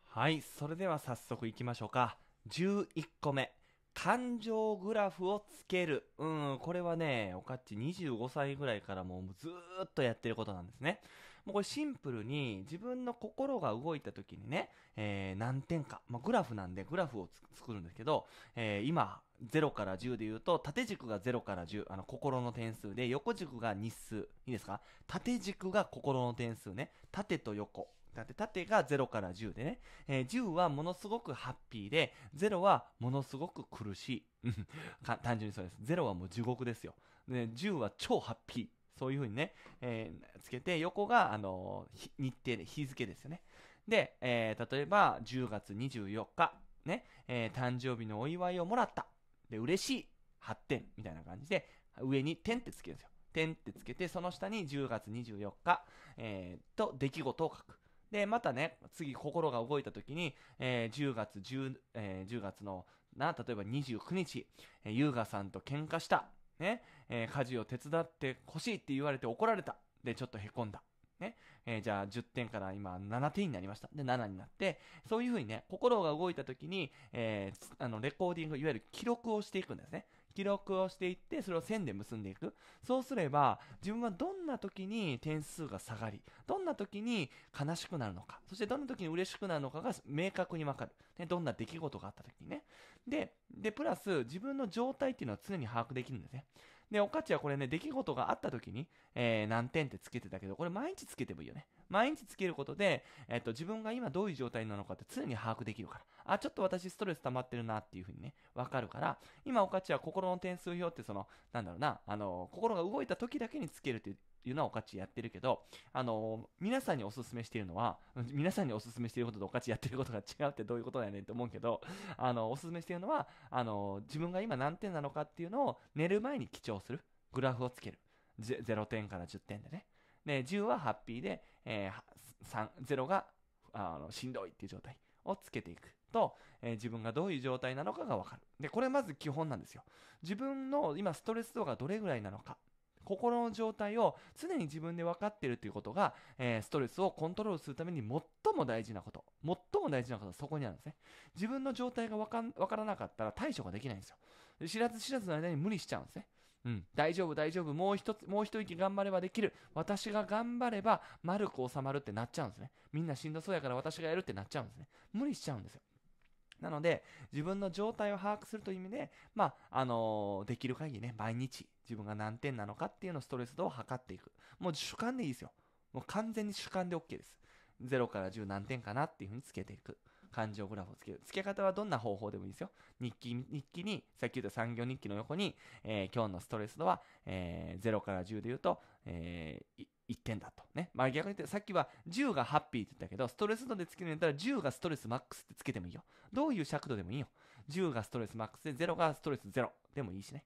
はい、それでは早速いきましょうか。11個目。感情グラフをつける。うん、これはね、おかっち25歳ぐらいからもうずーっとやってることなんですね。もうこれシンプルに自分の心が動いた時にね、えー、何点か。まあ、グラフなんでグラフを作るんですけど、えー、今、0から10で言うと、縦軸が0から10、あの、心の点数で、横軸が日数。いいですか縦軸が心の点数ね。縦と横。だって縦が0から10でね、えー、10はものすごくハッピーで、0はものすごく苦しい。単純にそうです。0はもう地獄ですよ。で、10は超ハッピー。そういうふうにね、えー、つけて、横が、あのー、日程で、日付ですよね。で、えー、例えば、10月24日、ね、え誕生日のお祝いをもらった。で、嬉しい。発展みたいな感じで、上に点ってつけるんですよ。点ってつけて、その下に10月24日、えー、と、出来事を書く。で、またね、次心が動いた時に、えー、10月10、えー、10月の、な、例えば29日、えー、優雅さんと喧嘩した。ね、えー、家事を手伝ってほしいって言われて怒られた。で、ちょっと凹んだ。ね、えー、じゃあ10点から今7点になりました。で、7になって、そういうふうにね、心が動いた時に、えー、あの、レコーディング、いわゆる記録をしていくんですね。記録をしていって、それを線で結んでいく。そうすれば、自分はどんな時に点数が下がり、どんな時に悲しくなるのか、そしてどんな時に嬉しくなるのかが明確にわかる。ね、どんな出来事があった時にね。で、で、プラス、自分の状態っていうのは常に把握できるんですね。で、おかちはこれね、出来事があった時に、えー、何点ってつけてたけど、これ毎日つけてもいいよね。毎日つけることで、えっと、自分が今どういう状態なのかって常に把握できるから。あ、ちょっと私ストレス溜まってるなっていうふうにね、わかるから、今おかちは心の点数表ってその、なんだろうな、あの、心が動いた時だけにつけるっていう、いうのはおかちやってるけど、あの皆さんにおすすめしているのは、皆さんにおすすめしていることとおかちやってることが違うってどういうことだよねって思うけど、あのおすすめしているのは、あの自分が今何点なのかっていうのを寝る前に記帳する。グラフをつける。0点から10点でね。で、10はハッピーで、えー、3、0があのしんどいっていう状態をつけていくと、えー、自分がどういう状態なのかがわかる。で、これまず基本なんですよ。自分の今ストレス度がどれぐらいなのか。心の状態を常に自分で分かっているということが、えー、ストレスをコントロールするために最も大事なこと。最も大事なことはそこにあるんですね。自分の状態が分かからなかったら対処ができないんですよ。知らず知らずの間に無理しちゃうんですね。うん、大丈夫大丈夫もう一つもう一息頑張ればできる私が頑張れば丸く収まるってなっちゃうんですねみんなしんどそうやから私がやるってなっちゃうんですね無理しちゃうんですよなので自分の状態を把握するという意味でまああのー、できる限りね毎日自分が何点なのかっていうのをストレス度を測っていくもう主観でいいですよもう完全に主観で OK です0から10何点かなっていうふうにつけていく感情グラフをつける。つけ方はどんな方法でもいいですよ。日記、日記に、さっき言った産業日記の横に、えー、今日のストレス度は、えー、0から10で言うと、えー、1点だと。ね。まあ逆に言って、さっきは10がハッピーって言ったけど、ストレス度でつけるんだったら10がストレスマックスってつけてもいいよ。どういう尺度でもいいよ。10がストレスマックスで0がストレス0でもいいしね。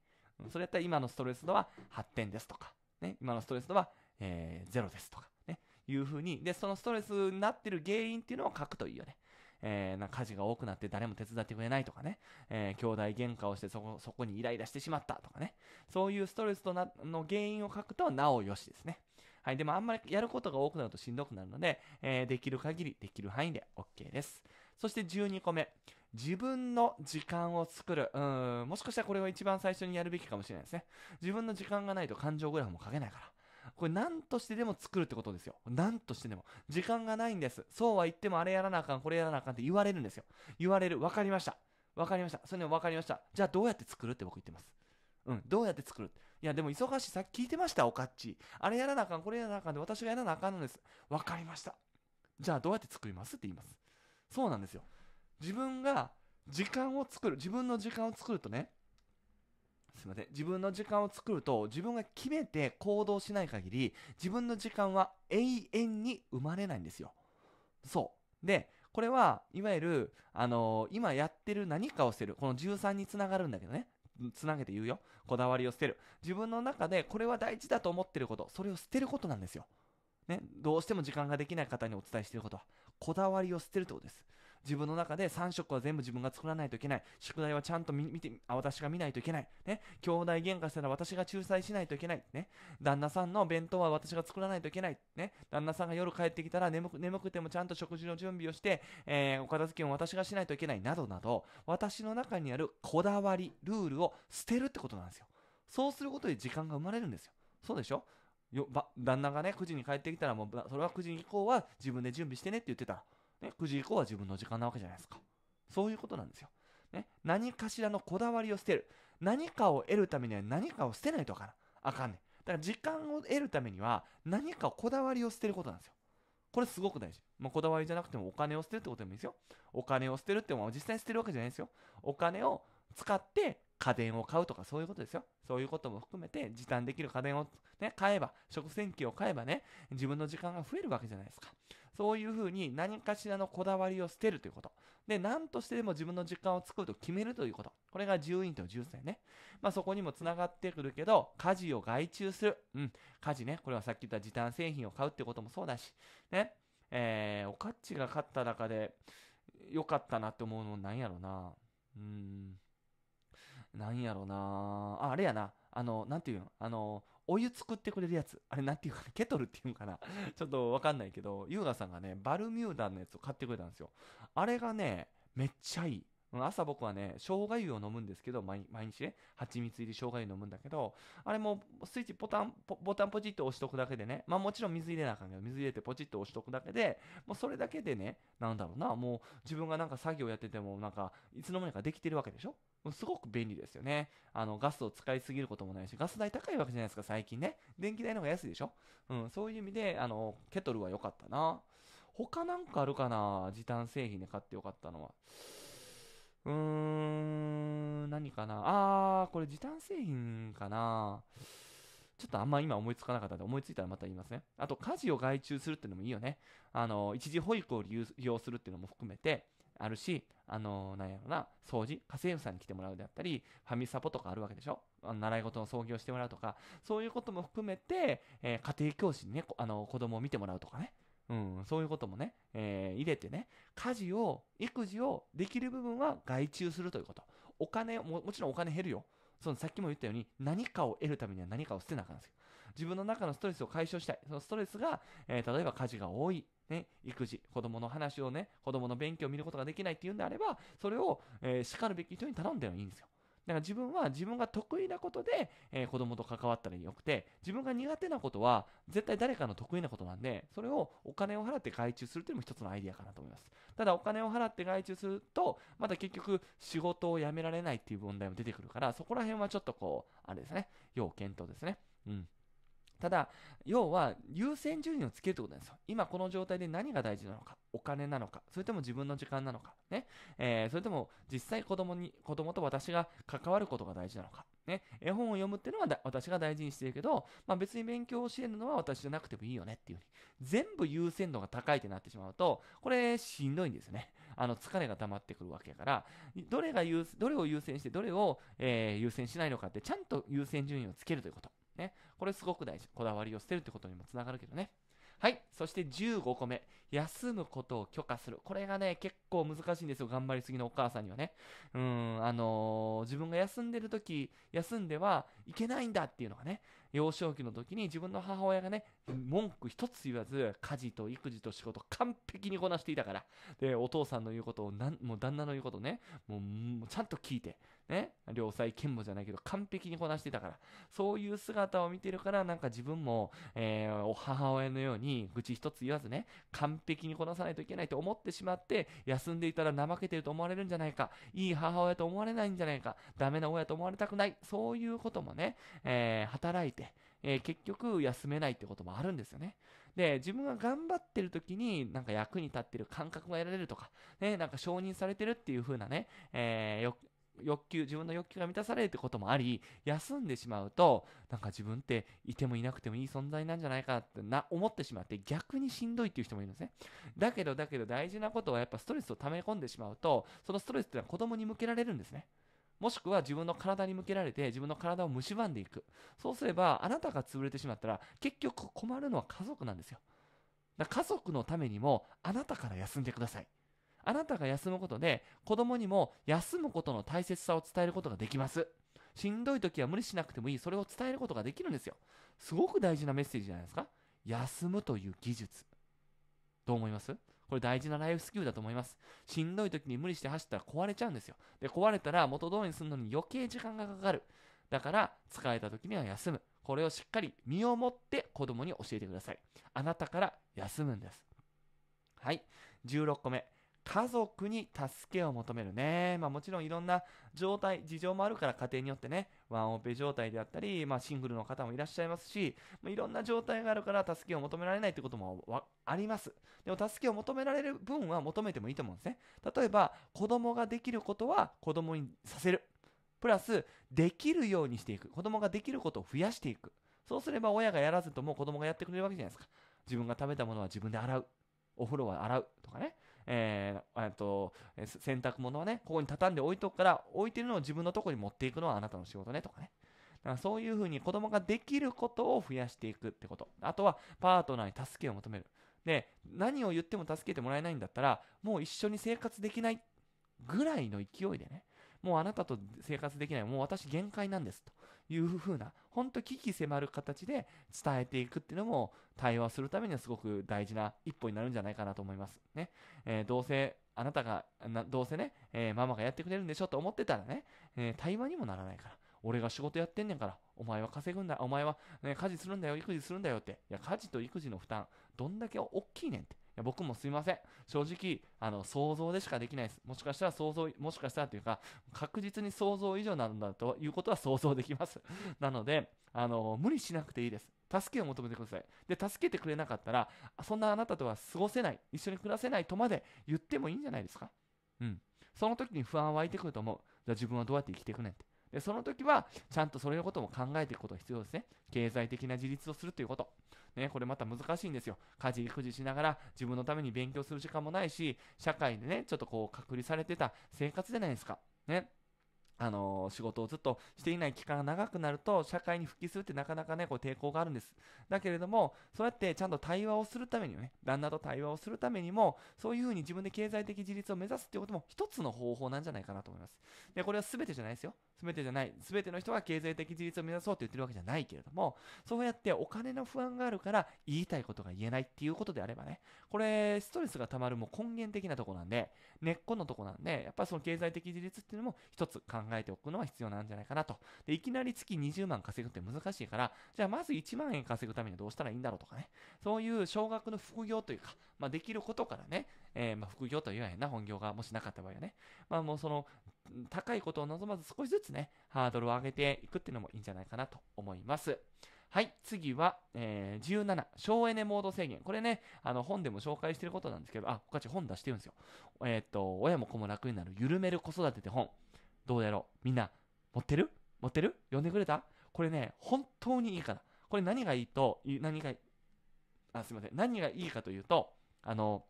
それやったら今のストレス度は8点ですとか、ね。今のストレス度は、えー、0ですとか、ね。いうふうに。で、そのストレスになってる原因っていうのを書くといいよね。えー、な家事が多くなって誰も手伝ってくれないとかね、えー、兄弟喧嘩をしてそこ、そこにイライラしてしまったとかね、そういうストレスとな、の原因を書くとなおよしですね。はい。でもあんまりやることが多くなるとしんどくなるので、えー、できる限り、できる範囲で OK です。そして12個目。自分の時間を作る。うん。もしかしたらこれは一番最初にやるべきかもしれないですね。自分の時間がないと感情グラフも書けないから。これ何としてでも作るってことですよ。何としてでも。時間がないんです。そうは言ってもあれやらなあかん、これやらなあかんって言われるんですよ。言われる。わかりました。わかりました。それでもわかりました。じゃあどうやって作るって僕言ってます。うん、どうやって作るいや、でも忙しい。さっき聞いてました、おかっち。あれやらなあかん、これやらなあかんで、私がやらなあかんのです。わかりました。じゃあどうやって作りますって言います。そうなんですよ。自分が時間を作る、自分の時間を作るとね、すいません。自分の時間を作ると、自分が決めて行動しない限り、自分の時間は永遠に生まれないんですよ。そう。で、これは、いわゆる、あのー、今やってる何かを捨てる。この13につながるんだけどね。つなげて言うよ。こだわりを捨てる。自分の中でこれは大事だと思ってること、それを捨てることなんですよ。ね、どうしても時間ができない方にお伝えしてることは、こだわりを捨てるってことです。自分の中で3食は全部自分が作らないといけない。宿題はちゃんと見て、あ、私が見ないといけない。ね。兄弟喧嘩したら私が仲裁しないといけない。ね。旦那さんの弁当は私が作らないといけない。ね。旦那さんが夜帰ってきたら眠く、眠くてもちゃんと食事の準備をして、えー、お片付けも私がしないといけない。などなど、私の中にあるこだわり、ルールを捨てるってことなんですよ。そうすることで時間が生まれるんですよ。そうでしょよば旦那がね、9時に帰ってきたら、もう、それは9時以降は自分で準備してねって言ってたね、9時以降は自分の時間なわけじゃないですか。そういうことなんですよ。ね、何かしらのこだわりを捨てる。何かを得るためには何かを捨てないとあかん。あかんねん。だから時間を得るためには何かこだわりを捨てることなんですよ。これすごく大事。まあ、こだわりじゃなくてもお金を捨てるってことでもいいですよ。お金を捨てるっても実際に捨てるわけじゃないですよ。お金を使って家電を買うとかそういうことですよ。そういうことも含めて時短できる家電を、ね、買えば、食洗機を買えばね、自分の時間が増えるわけじゃないですか。そういうふうに何かしらのこだわりを捨てるということ。で、何としてでも自分の時間を作ると決めるということ。これが10と10歳ね。まあそこにもつながってくるけど、家事を外注する。うん。家事ね。これはさっき言った時短製品を買うってこともそうだし。ね。えー、おかっちが勝った中で、良かったなって思うのなんやろな。うーん。なんやろな。あ、あれやな。あの、なんていうのあの、お湯作ってくれるやつ。あれ、なんていうか、ケトルっていうのかな ちょっとわかんないけど、優雅さんがね、バルミューダのやつを買ってくれたんですよ。あれがね、めっちゃいい。朝僕はね、生姜湯を飲むんですけど、毎日ね、蜂蜜入り生姜湯飲むんだけど、あれもスイッチボタン、ボタンポチッと押しとくだけでね、まあもちろん水入れなあかんけど、水入れてポチッと押しとくだけで、もうそれだけでね、なんだろうな、もう自分がなんか作業やってても、なんか、いつの間にかできてるわけでしょすごく便利ですよね。あの、ガスを使いすぎることもないし、ガス代高いわけじゃないですか、最近ね。電気代の方が安いでしょうん、そういう意味で、あの、ケトルは良かったな。他なんかあるかな時短製品で買って良かったのは。うーん、何かなあー、これ時短製品かなちょっとあんま今思いつかなかったんで、思いついたらまた言いますね。あと、家事を外注するっていうのもいいよね。あの、一時保育を利用するっていうのも含めて、あるし、あのー、なんやろな、掃除、家政婦さんに来てもらうであったり、ファミサポとかあるわけでしょ習い事の創業してもらうとか、そういうことも含めて、えー、家庭教師にね、あのー、子供を見てもらうとかね。うん、そういうこともね、えー、入れてね、家事を、育児をできる部分は外注するということ。お金も、もちろんお金減るよ。そのさっきも言ったように、何かを得るためには何かを捨てなあかんですよ。自分の中のストレスを解消したい。そのストレスが、えー、例えば家事が多い。ね、育児、子供の話をね、子供の勉強を見ることができないっていうんであれば、それを、えー、叱るべき人に頼んでもいいんですよ。だから自分は自分が得意なことで、えー、子供と関わったらよくて、自分が苦手なことは絶対誰かの得意なことなんで、それをお金を払って外注するというのも一つのアイディアかなと思います。ただお金を払って外注すると、また結局仕事を辞められないっていう問題も出てくるから、そこら辺はちょっとこう、あれですね、要検討ですね。うん。ただ、要は優先順位をつけるってことなんですよ。今この状態で何が大事なのか、お金なのか、それとも自分の時間なのか、ね、えー、それとも実際子供に、子供と私が関わることが大事なのか、ね、絵本を読むっていうのは私が大事にしてるけど、まあ、別に勉強を教えるのは私じゃなくてもいいよねっていううに、全部優先度が高いってなってしまうと、これしんどいんですよね。あの疲れが溜まってくるわけやから、どれが優どれを優先して、どれを、えー、優先しないのかって、ちゃんと優先順位をつけるということ。ね。これすごく大事。こだわりを捨てるってことにもつながるけどね。はい。そして15個目。休むことを許可する。これがね、結構難しいんですよ。頑張りすぎのお母さんにはね。うん、あのー、自分が休んでる時、休んではいけないんだっていうのがね、幼少期の時に自分の母親がね、文句一つ言わず、家事と育児と仕事完璧にこなしていたから。で、お父さんの言うことを、なんもう旦那の言うことをね、もうちゃんと聞いて、ね、良妻賢母じゃないけど、完璧にこなしてたから、そういう姿を見てるから、なんか自分も、えー、お母親のように、愚痴一つ言わずね、完璧にこなさないといけないと思ってしまって、休んでいたら怠けてると思われるんじゃないか、いい母親と思われないんじゃないか、ダメな親と思われたくない、そういうこともね、えー、働いて、えー、結局休めないってこともあるんですよね。で、自分が頑張ってる時になんか役に立ってる感覚が得られるとか、ね、なんか承認されてるっていう風なね、えー、よ、欲求自分の欲求が満たされるってこともあり休んでしまうとなんか自分っていてもいなくてもいい存在なんじゃないかってな思ってしまって逆にしんどいっていう人もいるんですねだけどだけど大事なことはやっぱストレスを溜め込んでしまうとそのストレスっていうのは子供に向けられるんですねもしくは自分の体に向けられて自分の体を蝕んでいくそうすればあなたが潰れてしまったら結局困るのは家族なんですよだから家族のためにもあなたから休んでくださいあなたが休むことで子供にも休むことの大切さを伝えることができます。しんどい時は無理しなくてもいい、それを伝えることができるんですよ。すごく大事なメッセージじゃないですか。休むという技術。どう思いますこれ大事なライフスキルだと思います。しんどい時に無理して走ったら壊れちゃうんですよ。で、壊れたら元通りにするのに余計時間がかかる。だから、疲れた時には休む。これをしっかり身をもって子供に教えてください。あなたから休むんです。はい。16個目。家族に助けを求めるね。まあもちろんいろんな状態、事情もあるから家庭によってね、ワンオペ状態であったり、まあシングルの方もいらっしゃいますし、まあ、いろんな状態があるから助けを求められないってこともあります。でも助けを求められる分は求めてもいいと思うんですね。例えば、子供ができることは子供にさせる。プラス、できるようにしていく。子供ができることを増やしていく。そうすれば親がやらずとも子供がやってくれるわけじゃないですか。自分が食べたものは自分で洗う。お風呂は洗うとかね。えー、と洗濯物はね、ここに畳んで置いとくから、置いてるのを自分のとこに持っていくのはあなたの仕事ねとかね。だからそういうふうに子供ができることを増やしていくってこと。あとはパートナーに助けを求める。で、何を言っても助けてもらえないんだったら、もう一緒に生活できないぐらいの勢いでね、もうあなたと生活できない、もう私限界なんですと。いうふうな、本当危機迫る形で伝えていくっていうのも、対話するためにはすごく大事な一歩になるんじゃないかなと思います。ね。えー、どうせ、あなたが、どうせね、えー、ママがやってくれるんでしょと思ってたらね、えー、対話にもならないから。俺が仕事やってんねんから、お前は稼ぐんだ、お前は、ね、家事するんだよ、育児するんだよって。いや、家事と育児の負担、どんだけ大きいねんって。や僕もすいません。正直、あの、想像でしかできないです。もしかしたら想像、もしかしたらというか、確実に想像以上なんだということは想像できます。なので、あの、無理しなくていいです。助けを求めてください。で、助けてくれなかったら、そんなあなたとは過ごせない、一緒に暮らせないとまで言ってもいいんじゃないですか。うん。その時に不安湧いてくると思う。じゃあ自分はどうやって生きていくねんって。で、その時は、ちゃんとそれのことも考えていくことが必要ですね。経済的な自立をするということ。ね、これまた難しいんですよ。家事、育児しながら自分のために勉強する時間もないし、社会でね、ちょっとこう隔離されてた生活じゃないですか。ね。あの仕事をずっとしていない期間が長くなると社会に復帰するってなかなかねこう抵抗があるんですだけれどもそうやってちゃんと対話をするためにね旦那と対話をするためにもそういうふうに自分で経済的自立を目指すっていうことも一つの方法なんじゃないかなと思いますでこれは全てじゃないですよ全てじゃない、全ての人が経済的自立を目指そうと言ってるわけじゃないけれども、そうやってお金の不安があるから言いたいことが言えないっていうことであればね、これ、ストレスが溜まるもう根源的なとこなんで、根っこのとこなんで、やっぱその経済的自立っていうのも一つ考えておくのは必要なんじゃないかなと。で、いきなり月20万稼ぐって難しいから、じゃあまず1万円稼ぐためにはどうしたらいいんだろうとかね、そういう少額の副業というか、まあ、できることからね、えー、まあ副業と言わへんな、本業がもしなかった場合はね、まあもうその、高いことを望まず少しずつね、ハードルを上げていくっていうのもいいんじゃないかなと思います。はい、次は、えー、17、省エネモード制限。これね、あの、本でも紹介してることなんですけど、あ、おかち本出してるんですよ。えー、っと、親も子も楽になる、緩める子育てって本。どうやろうみんな、持ってる持ってる読んでくれたこれね、本当にいいから。これ何がいいと、何が、あ、すいません。何がいいかというと、あの、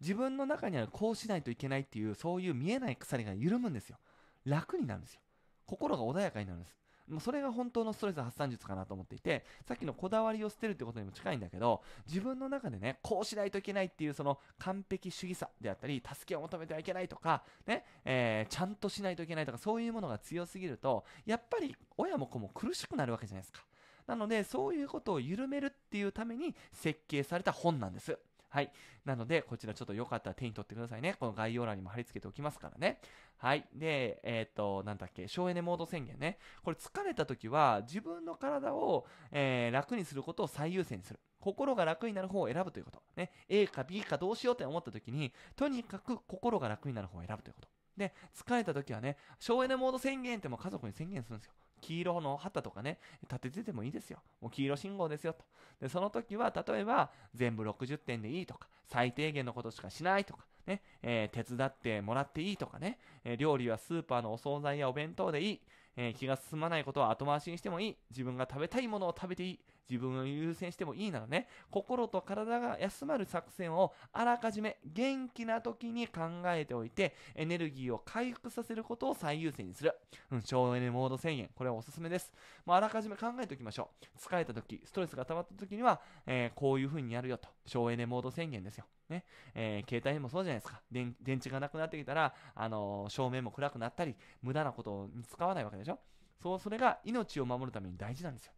自分の中にあるこうしないといけないっていう、そういう見えない鎖が緩むんですよ。楽になるんですよ。心が穏やかになるんです。もうそれが本当のストレス発散術かなと思っていて、さっきのこだわりを捨てるってことにも近いんだけど、自分の中でね、こうしないといけないっていうその完璧主義さであったり、助けを求めてはいけないとか、ね、えー、ちゃんとしないといけないとか、そういうものが強すぎると、やっぱり親も子も苦しくなるわけじゃないですか。なので、そういうことを緩めるっていうために設計された本なんです。はい。なので、こちらちょっとよかったら手に取ってくださいね。この概要欄にも貼り付けておきますからね。はい。で、えっ、ー、と、なんだっけ、省エネモード宣言ね。これ疲れた時は、自分の体を、えー、楽にすることを最優先にする。心が楽になる方を選ぶということ。ね。A か B かどうしようって思った時に、とにかく心が楽になる方を選ぶということ。で、疲れた時はね、省エネモード宣言っても家族に宣言するんですよ。黄色の旗とかね、立てててもいいですよ。もう黄色信号ですよと。で、その時は、例えば、全部60点でいいとか、最低限のことしかしないとか、ね、えー、手伝ってもらっていいとかね、えー、料理はスーパーのお惣菜やお弁当でいい、えー、気が進まないことは後回しにしてもいい、自分が食べたいものを食べていい、自分を優先してもいいならね、心と体が休まる作戦をあらかじめ元気な時に考えておいて、エネルギーを回復させることを最優先にする。うん、省エネモード宣言。これはおすすめです。もうあらかじめ考えておきましょう。疲れた時、ストレスが溜まった時には、えー、こういう風にやるよと。省エネモード宣言ですよ。ね。えー、携帯もそうじゃないですか。電池がなくなってきたら、あのー、照明も暗くなったり、無駄なことに使わないわけでしょ。そう、それが命を守るために大事なんですよ。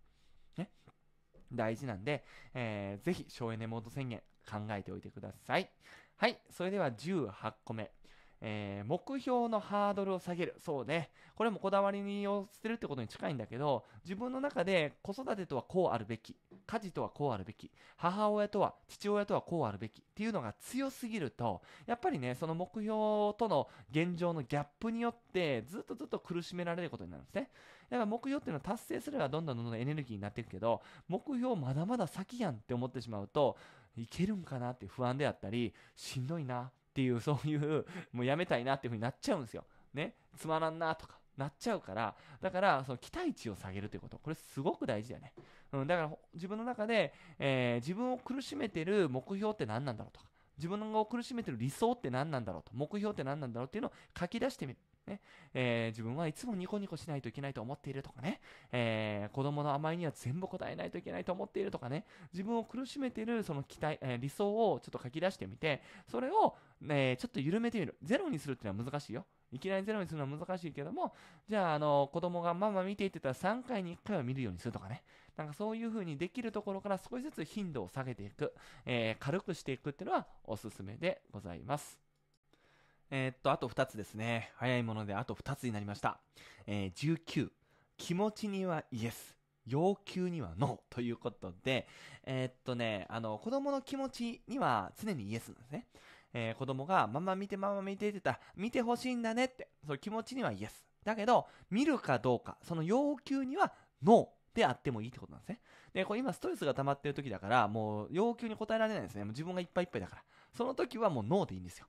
大事なんで、えー、ぜひ省エネモード宣言考えておいてください。はい、それでは18個目。えー、目標のハードルを下げる。そうね。これもこだわりを捨てるってことに近いんだけど、自分の中で子育てとはこうあるべき、家事とはこうあるべき、母親とは、父親とはこうあるべきっていうのが強すぎると、やっぱりね、その目標との現状のギャップによって、ずっとずっと苦しめられることになるんですね。だから目標っていうのは達成すればどんどんどんどんエネルギーになっていくけど、目標まだまだ先やんって思ってしまうと、いけるんかなっていう不安であったり、しんどいなっていう、そういう、もうやめたいなっていうふうになっちゃうんですよ。ね。つまらんなとか。なっちゃうから、だから、その期待値を下げるということ、これすごく大事だよね。うん、だから、自分の中で、えー、自分を苦しめてる目標って何なんだろうとか、自分を苦しめてる理想って何なんだろうと、目標って何なんだろうっていうのを書き出してみる。ねえー、自分はいつもニコニコしないといけないと思っているとかね、えー、子供の甘えには全部答えないといけないと思っているとかね、自分を苦しめているその期待、えー、理想をちょっと書き出してみて、それを、ちょっと緩めてみる。ゼロにするっていうのは難しいよ。いきなりゼロにするのは難しいけども、じゃあ、あの、子供がママ見ていってたら3回に1回は見るようにするとかね。なんかそういう風にできるところから少しずつ頻度を下げていく、えー、軽くしていくっていうのはおすすめでございます。えー、っと、あと2つですね。早いものであと2つになりました。えー、19、気持ちにはイエス。要求にはノーということで、えー、っとね、あの、子供の気持ちには常にイエスなんですね。えー、子供が、ママ見てママ見てって言った見てほしいんだねって、その気持ちにはイエス。だけど、見るかどうか、その要求にはノー。であってもいいってことなんですね。で、これ今ストレスが溜まってる時だから、もう要求に応えられないんですね。もう自分がいっぱいいっぱいだから。その時はもうノーでいいんですよ。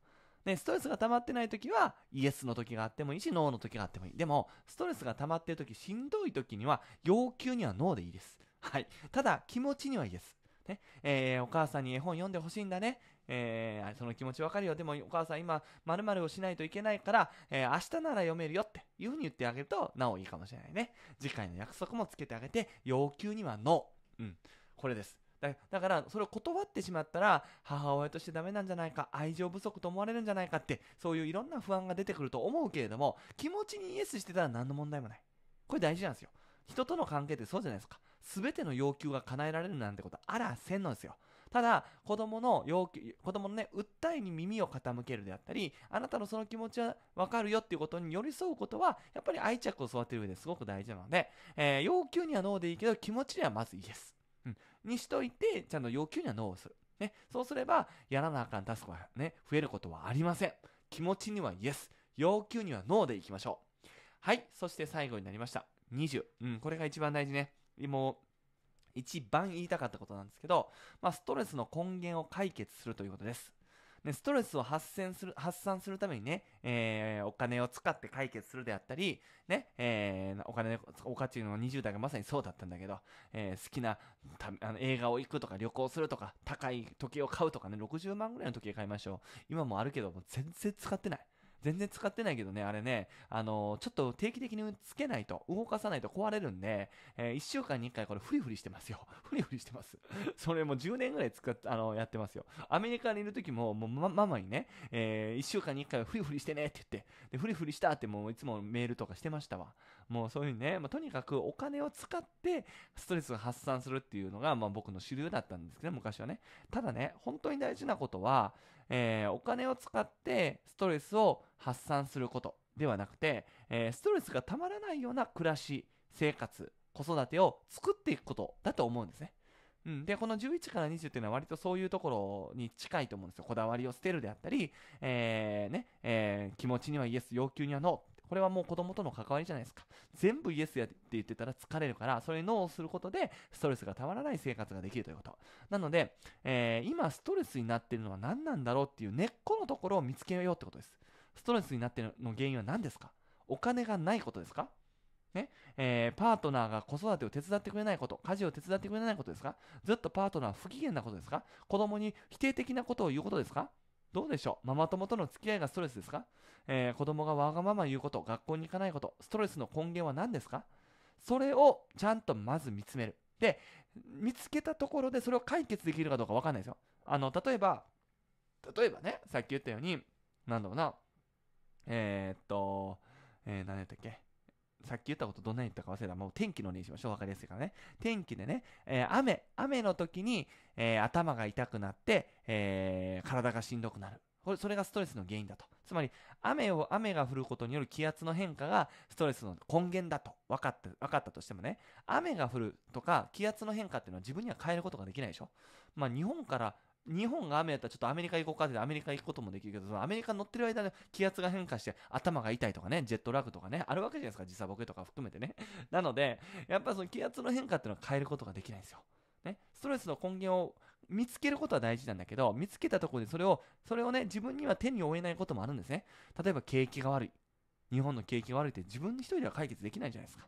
ストレスが溜まってない時は、イエスの時があってもいいし、ノーの時があってもいい。でも、ストレスが溜まってる時、しんどい時には、要求にはノーでいいです。はい。ただ、気持ちにはイエス。ね、えー、お母さんに絵本読んでほしいんだね。えー、その気持ちわかるよ。でもお母さん今、〇〇をしないといけないから、えー、明日なら読めるよっていうふうに言ってあげると、なおいいかもしれないね。次回の約束もつけてあげて、要求にはノー。うん。これです。だだからそれを断ってしまったら母親としてダメなんじゃないか愛情不足と思われるんじゃないかってそういういろんな不安が出てくると思うけれども気持ちにイエスしてたら何の問題もないこれ大事なんですよ人との関係ってそうじゃないですか全ての要求が叶えられるなんてことあらせんのですよただ子供の要求子供のね訴えに耳を傾けるであったりあなたのその気持ちは分かるよっていうことに寄り添うことはやっぱり愛着を育てる上ですごく大事なので、えー、要求にはノーでいいけど気持ちにはまずイエスうん、にしといて、ちゃんと要求にはノーをする。ね。そうすれば、やらなあかんタスクはね、増えることはありません。気持ちにはイエス。要求にはノーでいきましょう。はい。そして最後になりました。20。うん、これが一番大事ね。もう、一番言いたかったことなんですけど、まあ、ストレスの根源を解決するということです。ストレスを発散する、発散するためにね、えー、お金を使って解決するであったり、ね、えー、お金、おかちの20代がまさにそうだったんだけど、えー、好きなあの映画を行くとか旅行するとか、高い時計を買うとかね、60万ぐらいの時計買いましょう。今もあるけど、全然使ってない。全然使ってないけどね、あれね、あのー、ちょっと定期的につけないと、動かさないと壊れるんで、えー、1週間に1回これフリフリしてますよ。フリフリしてます。それも10年ぐらい使って、あのー、やってますよ。アメリカにいる時も、もう、ま、ママにね、えー、1週間に1回フリフリしてねって言って、で、フリフリしたってもういつもメールとかしてましたわ。もうそういうね、まあ、とにかくお金を使ってストレスが発散するっていうのが、まあ僕の主流だったんですけど、昔はね。ただね、本当に大事なことは、えー、お金を使ってストレスを発散することではなくて、えー、ストレスがたまらないような暮らし、生活、子育てを作っていくことだと思うんですね。うん、で、この11から20っていうのは割とそういうところに近いと思うんですよ。こだわりを捨てるであったり、えー、ね、えー、気持ちにはイエス、要求にはノー。これはもう子供との関わりじゃないですか。全部イエスやって言ってたら疲れるから、それにノーをすることで、ストレスがたまらない生活ができるということ。なので、えー、今ストレスになってるのは何なんだろうっていう根っこのところを見つけようってことです。ストレスになってるの原因は何ですかお金がないことですかねえー、パートナーが子育てを手伝ってくれないこと、家事を手伝ってくれないことですかずっとパートナー不機嫌なことですか子供に否定的なことを言うことですかどうでしょうママ友との付き合いがストレスですか、えー、子供がわがまま言うこと、学校に行かないこと、ストレスの根源は何ですかそれをちゃんとまず見つめる。で、見つけたところでそれを解決できるかどうかわかんないですよ。あの、例えば、例えばね、さっき言ったように、なんだろうな、えー、っと、えー、何やったっけさっき言ったことどんなに言ったか忘れた。もう天気のにしましょう。わかりやすいからね。天気でね、えー、雨、雨の時に、えー、頭が痛くなって、えー、体がしんどくなる。これ、それがストレスの原因だと。つまり、雨を、雨が降ることによる気圧の変化がストレスの根源だと。分かった、分かったとしてもね、雨が降るとか気圧の変化っていうのは自分には変えることができないでしょ。まあ、日本から日本が雨やったらちょっとアメリカ行こうかってアメリカ行くこともできるけど、そのアメリカ乗ってる間の気圧が変化して頭が痛いとかね、ジェットラグとかね、あるわけじゃないですか、時差ボケとか含めてね。なので、やっぱその気圧の変化っていうのは変えることができないんですよ。ね、ストレスの根源を見つけることは大事なんだけど、見つけたところでそれを、それをね、自分には手に負えないこともあるんですね。例えば景気が悪い。日本の景気が悪いって自分一人では解決できないじゃないですか。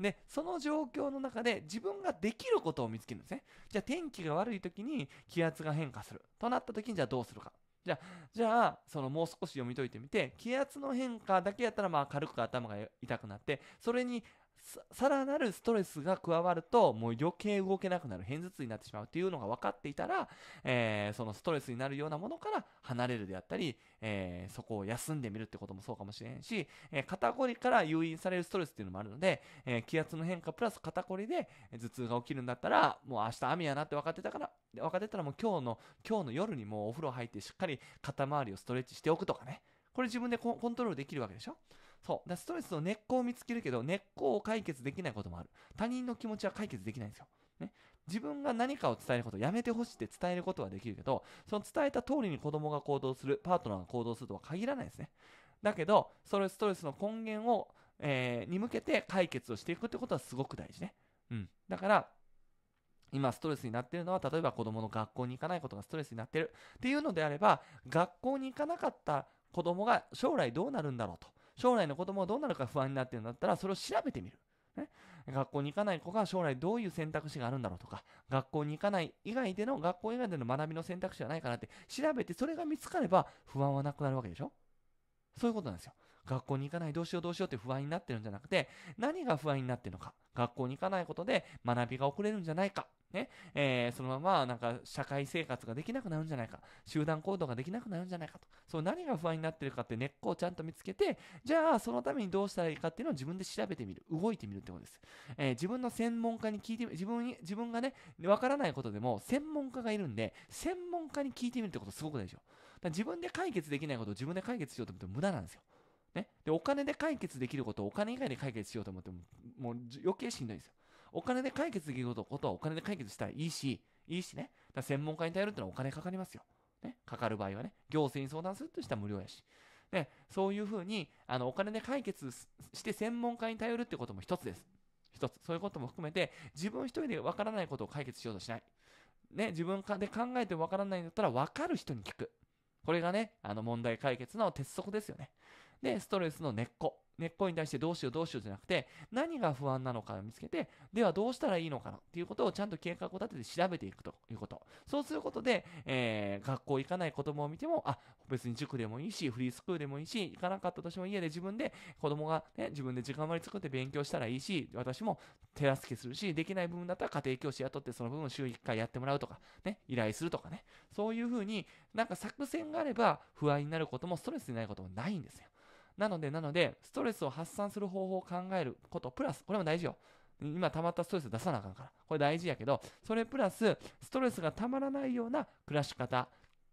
で、その状況の中で自分ができることを見つけるんですね。じゃあ天気が悪い時に気圧が変化する。となった時にじゃあどうするか。じゃあ、じゃあ、そのもう少し読み解いてみて、気圧の変化だけやったらまあ軽く頭が痛くなって、それにさらなるストレスが加わるともう余計動けなくなる偏頭痛になってしまうというのが分かっていたら、えー、そのストレスになるようなものから離れるであったり、えー、そこを休んでみるってこともそうかもしれんし、えー、肩こりから誘引されるストレスっていうのもあるので、え気圧の変化プラス肩こりで頭痛が起きるんだったらもう明日雨やなって分かってたから分かってたらもう今日の今日の夜にもうお風呂入ってしっかり肩周りをストレッチしておくとかねこれ自分でコントロールできるわけでしょそう。だストレスの根っこを見つけるけど、根っこを解決できないこともある。他人の気持ちは解決できないんですよ。ね、自分が何かを伝えること、やめてほしいって伝えることはできるけど、その伝えた通りに子供が行動する、パートナーが行動するとは限らないですね。だけど、それストレスの根源を、えー、に向けて解決をしていくってことはすごく大事ね。うん。だから、今ストレスになっているのは、例えば子供の学校に行かないことがストレスになっているっていうのであれば、学校に行かなかった子供が将来どうなるんだろうと。将来の子供はどうなるか不安になってるんだったら、それを調べてみる。ね、学校に行かない子が将来どういう選択肢があるんだろうとか、学校に行かない以外での、学校以外での学びの選択肢はないかなって調べて、それが見つかれば不安はなくなるわけでしょそういうことなんですよ。学校に行かない、どうしようどうしようって不安になってるんじゃなくて、何が不安になってるのか、学校に行かないことで学びが遅れるんじゃないかね、えー、そのままなんか社会生活ができなくなるんじゃないか、集団行動ができなくなるんじゃないかと、そう何が不安になってるかって根っこをちゃんと見つけて、じゃあそのためにどうしたらいいかっていうのを自分で調べてみる、動いてみるってことです。えー、自分の専門家に聞いて、自分に自分がね、わからないことでも専門家がいるんで、専門家に聞いてみるってことすごくないでしょ。自分で解決できないことを自分で解決しようと思っても無駄なんですよ。ね、でお金で解決できることをお金以外で解決しようと思ってももう余計しんどいんですよ。お金で解決できることはお金で解決したらいいし、いいしね。だ専門家に頼るってのはお金かかりますよ。ね。かかる場合はね。行政に相談するとしたら無料やし。ね、そういうふうに、あの、お金で解決して専門家に頼るってことも一つです。一つ。そういうことも含めて、自分一人でわからないことを解決しようとしない。ね、自分で考えてわからないんだったら、わかる人に聞く。これがね、あの問題解決の鉄則ですよね。で、ストレスの根っこ。根っこに対してどうしようどうしようじゃなくて、何が不安なのかを見つけて、ではどうしたらいいのかなっていうことをちゃんと計画を立てて調べていくということ。そうすることで、えー、学校行かない子供を見ても、あ、別に塾でもいいし、フリースクールでもいいし、行かなかったとしても家で自分で子供がね、自分で時間割り作って勉強したらいいし、私も手助けするし、できない部分だったら家庭教師雇ってその部分を週1回やってもらうとか、ね、依頼するとかね。そういうふうになんか作戦があれば不安になることもストレスになることもないんですよ。なので、なので、ストレスを発散する方法を考えること、プラス、これも大事よ。今溜まったストレス出さなあかんから。これ大事やけど、それプラス、ストレスが溜まらないような暮らし方、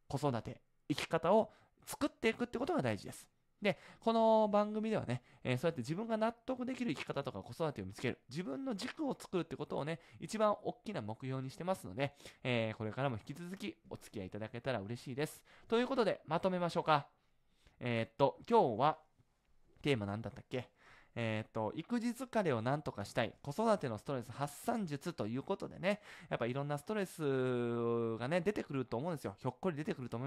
子育て、生き方を作っていくってことが大事です。で、この番組ではね、えー、そうやって自分が納得できる生き方とか子育てを見つける、自分の軸を作るってことをね、一番大きな目標にしてますので、えー、これからも引き続きお付き合いいただけたら嬉しいです。ということで、まとめましょうか。えー、っと、今日はテーマ何だったっけえっ、ー、と、育児疲れをなんとかしたい、子育てのストレス発散術ということでね、やっぱいろんなストレスがね、出てくると思うんですよ。ひょっこり出てくると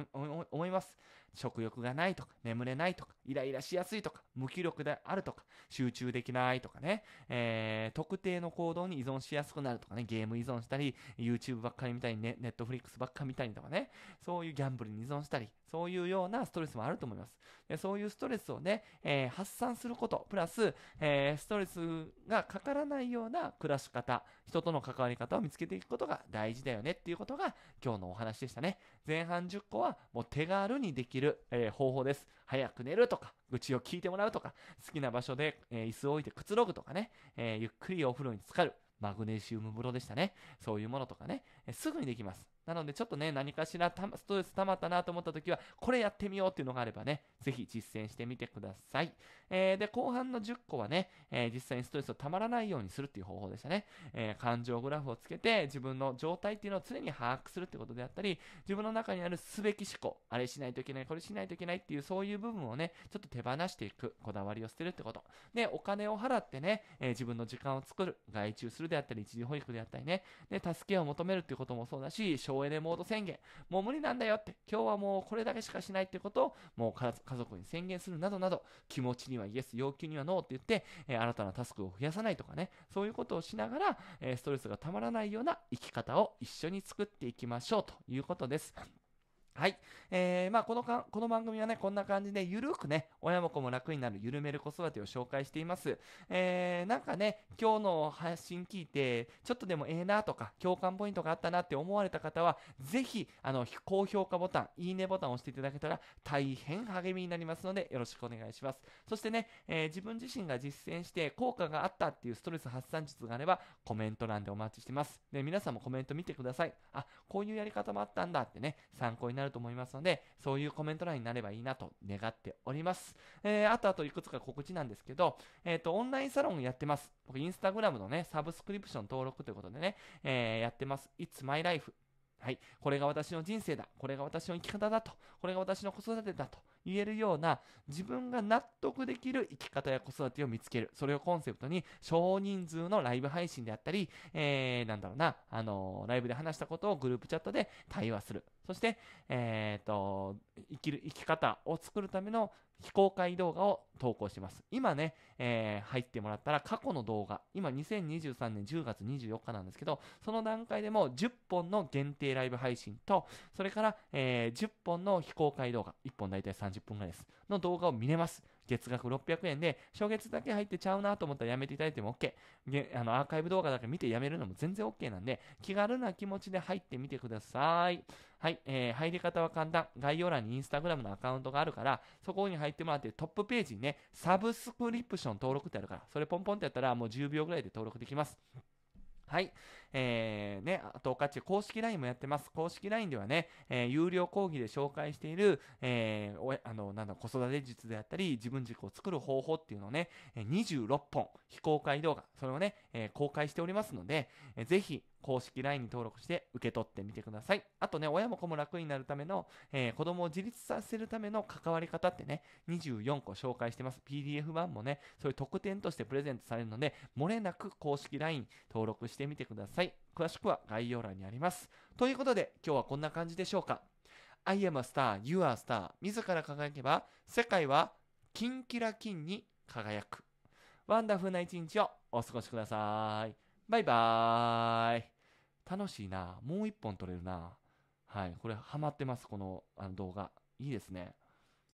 思います。食欲がないとか、眠れないとか、イライラしやすいとか、無気力であるとか、集中できないとかね、えー、特定の行動に依存しやすくなるとかね、ゲーム依存したり、YouTube ばっかりみたいにね、Netflix ばっかりみたいにとかね、そういうギャンブルに依存したり、そういうようなストレスもあると思います。でそういうストレスをね、えー、発散すること、プラス、えー、ストレスがかからないような暮らし方、人との関わり方を見つけていくことが大事だよねっていうことが今日のお話でしたね。前半10個はもう手軽にできる、えー、方法です。早く寝るとか、愚痴を聞いてもらうとか、好きな場所で、えー、椅子を置いてくつろぐとかね、えー、ゆっくりお風呂に浸かる。マグネシウム風呂でしたね。そういうものとかね、えすぐにできます。なのでちょっとね、何かしらストレス溜まったなと思った時は、これやってみようっていうのがあればね、ぜひ実践してみてください。えー、で、後半の10個はね、えー、実際にストレスを溜まらないようにするっていう方法でしたね。えー、感情グラフをつけて、自分の状態っていうのを常に把握するってことであったり、自分の中にあるすべき思考、あれしないといけない、これしないといけないっていう、そういう部分をね、ちょっと手放していく、こだわりを捨てるってこと。で、お金を払ってね、え自分の時間を作る、外注するであったり、一時保育であったりね、で、助けを求めるっていうこともそうだし、省エネモード宣言。もう無理なんだよって、今日はもうこれだけしかしないってことを、もう家族に宣言するなどなど、気持ちにはイエス、要求にはノーって言って、えー、新たなタスクを増やさないとかね、そういうことをしながら、えー、ストレスがたまらないような生き方を一緒に作っていきましょうということです。はい。えー、まあ、このか、この番組はね、こんな感じで、ゆるくね、親も子も楽になる、ゆるめる子育てを紹介しています。えー、なんかね、今日の発信聞いて、ちょっとでもええなとか、共感ポイントがあったなって思われた方は、ぜひ、あの、高評価ボタン、いいねボタンを押していただけたら、大変励みになりますので、よろしくお願いします。そしてね、えー、自分自身が実践して、効果があったっていうストレス発散術があれば、コメント欄でお待ちしてます。で、皆さんもコメント見てください。あ、こういうやり方もあったんだってね、参考になるると思いますので、そういうコメント欄になればいいなと願っております。えー、あとあといくつか告知なんですけど、えっ、ー、と、オンラインサロンやってます。僕、インスタグラムのね、サブスクリプション登録ということでね、えー、やってます。It's my life はい。これが私の人生だ。これが私の生き方だと。これが私の子育てだと。言えるような自分が納得できる生き方や子育てを見つける。それをコンセプトに少人数のライブ配信であったり、えー、なんだろうな、あのー、ライブで話したことをグループチャットで対話する。そして、えっ、と、生きる、生き方を作るための非公開動画を投稿します。今ね、えー、入ってもらったら過去の動画、今2023年10月24日なんですけど、その段階でも10本の限定ライブ配信と、それから、えー、10本の非公開動画、1本だいたい30分ぐらいです、の動画を見れます。月額600円で、初月だけ入ってちゃうなと思ったらやめていただいても OK。げあのアーカイブ動画だけ見てやめるのも全然 OK なんで、気軽な気持ちで入ってみてください。はい、えー、入り方は簡単。概要欄にインスタグラムのアカウントがあるから、そこに入ってもらってトップページにね、サブスクリプション登録ってあるから、それポンポンってやったらもう10秒ぐらいで登録できます。はい。えー、ね、あと、おかち、公式 LINE もやってます。公式 LINE ではね、えー、有料講義で紹介している、えー、おあの、なんだ、子育て術であったり、自分軸を作る方法っていうのをね、26本、非公開動画、それをね、えー、公開しておりますので、えー、ぜひ、公式 LINE に登録して受け取ってみてください。あとね、親も子も楽になるための、えー、子供を自立させるための関わり方ってね、24個紹介してます。PDF 版もね、そういう特典としてプレゼントされるので、漏れなく公式 LINE 登録してみてください。詳しくは概要欄にあります。ということで、今日はこんな感じでしょうか。I am a star, you are a star. 自ら輝けば、世界はキンキラキンに輝く。ワンダフルな一日をお過ごしください。バイバーイ。楽しいな。もう一本撮れるな。はい。これ、ハマってます、このあの動画。いいですね。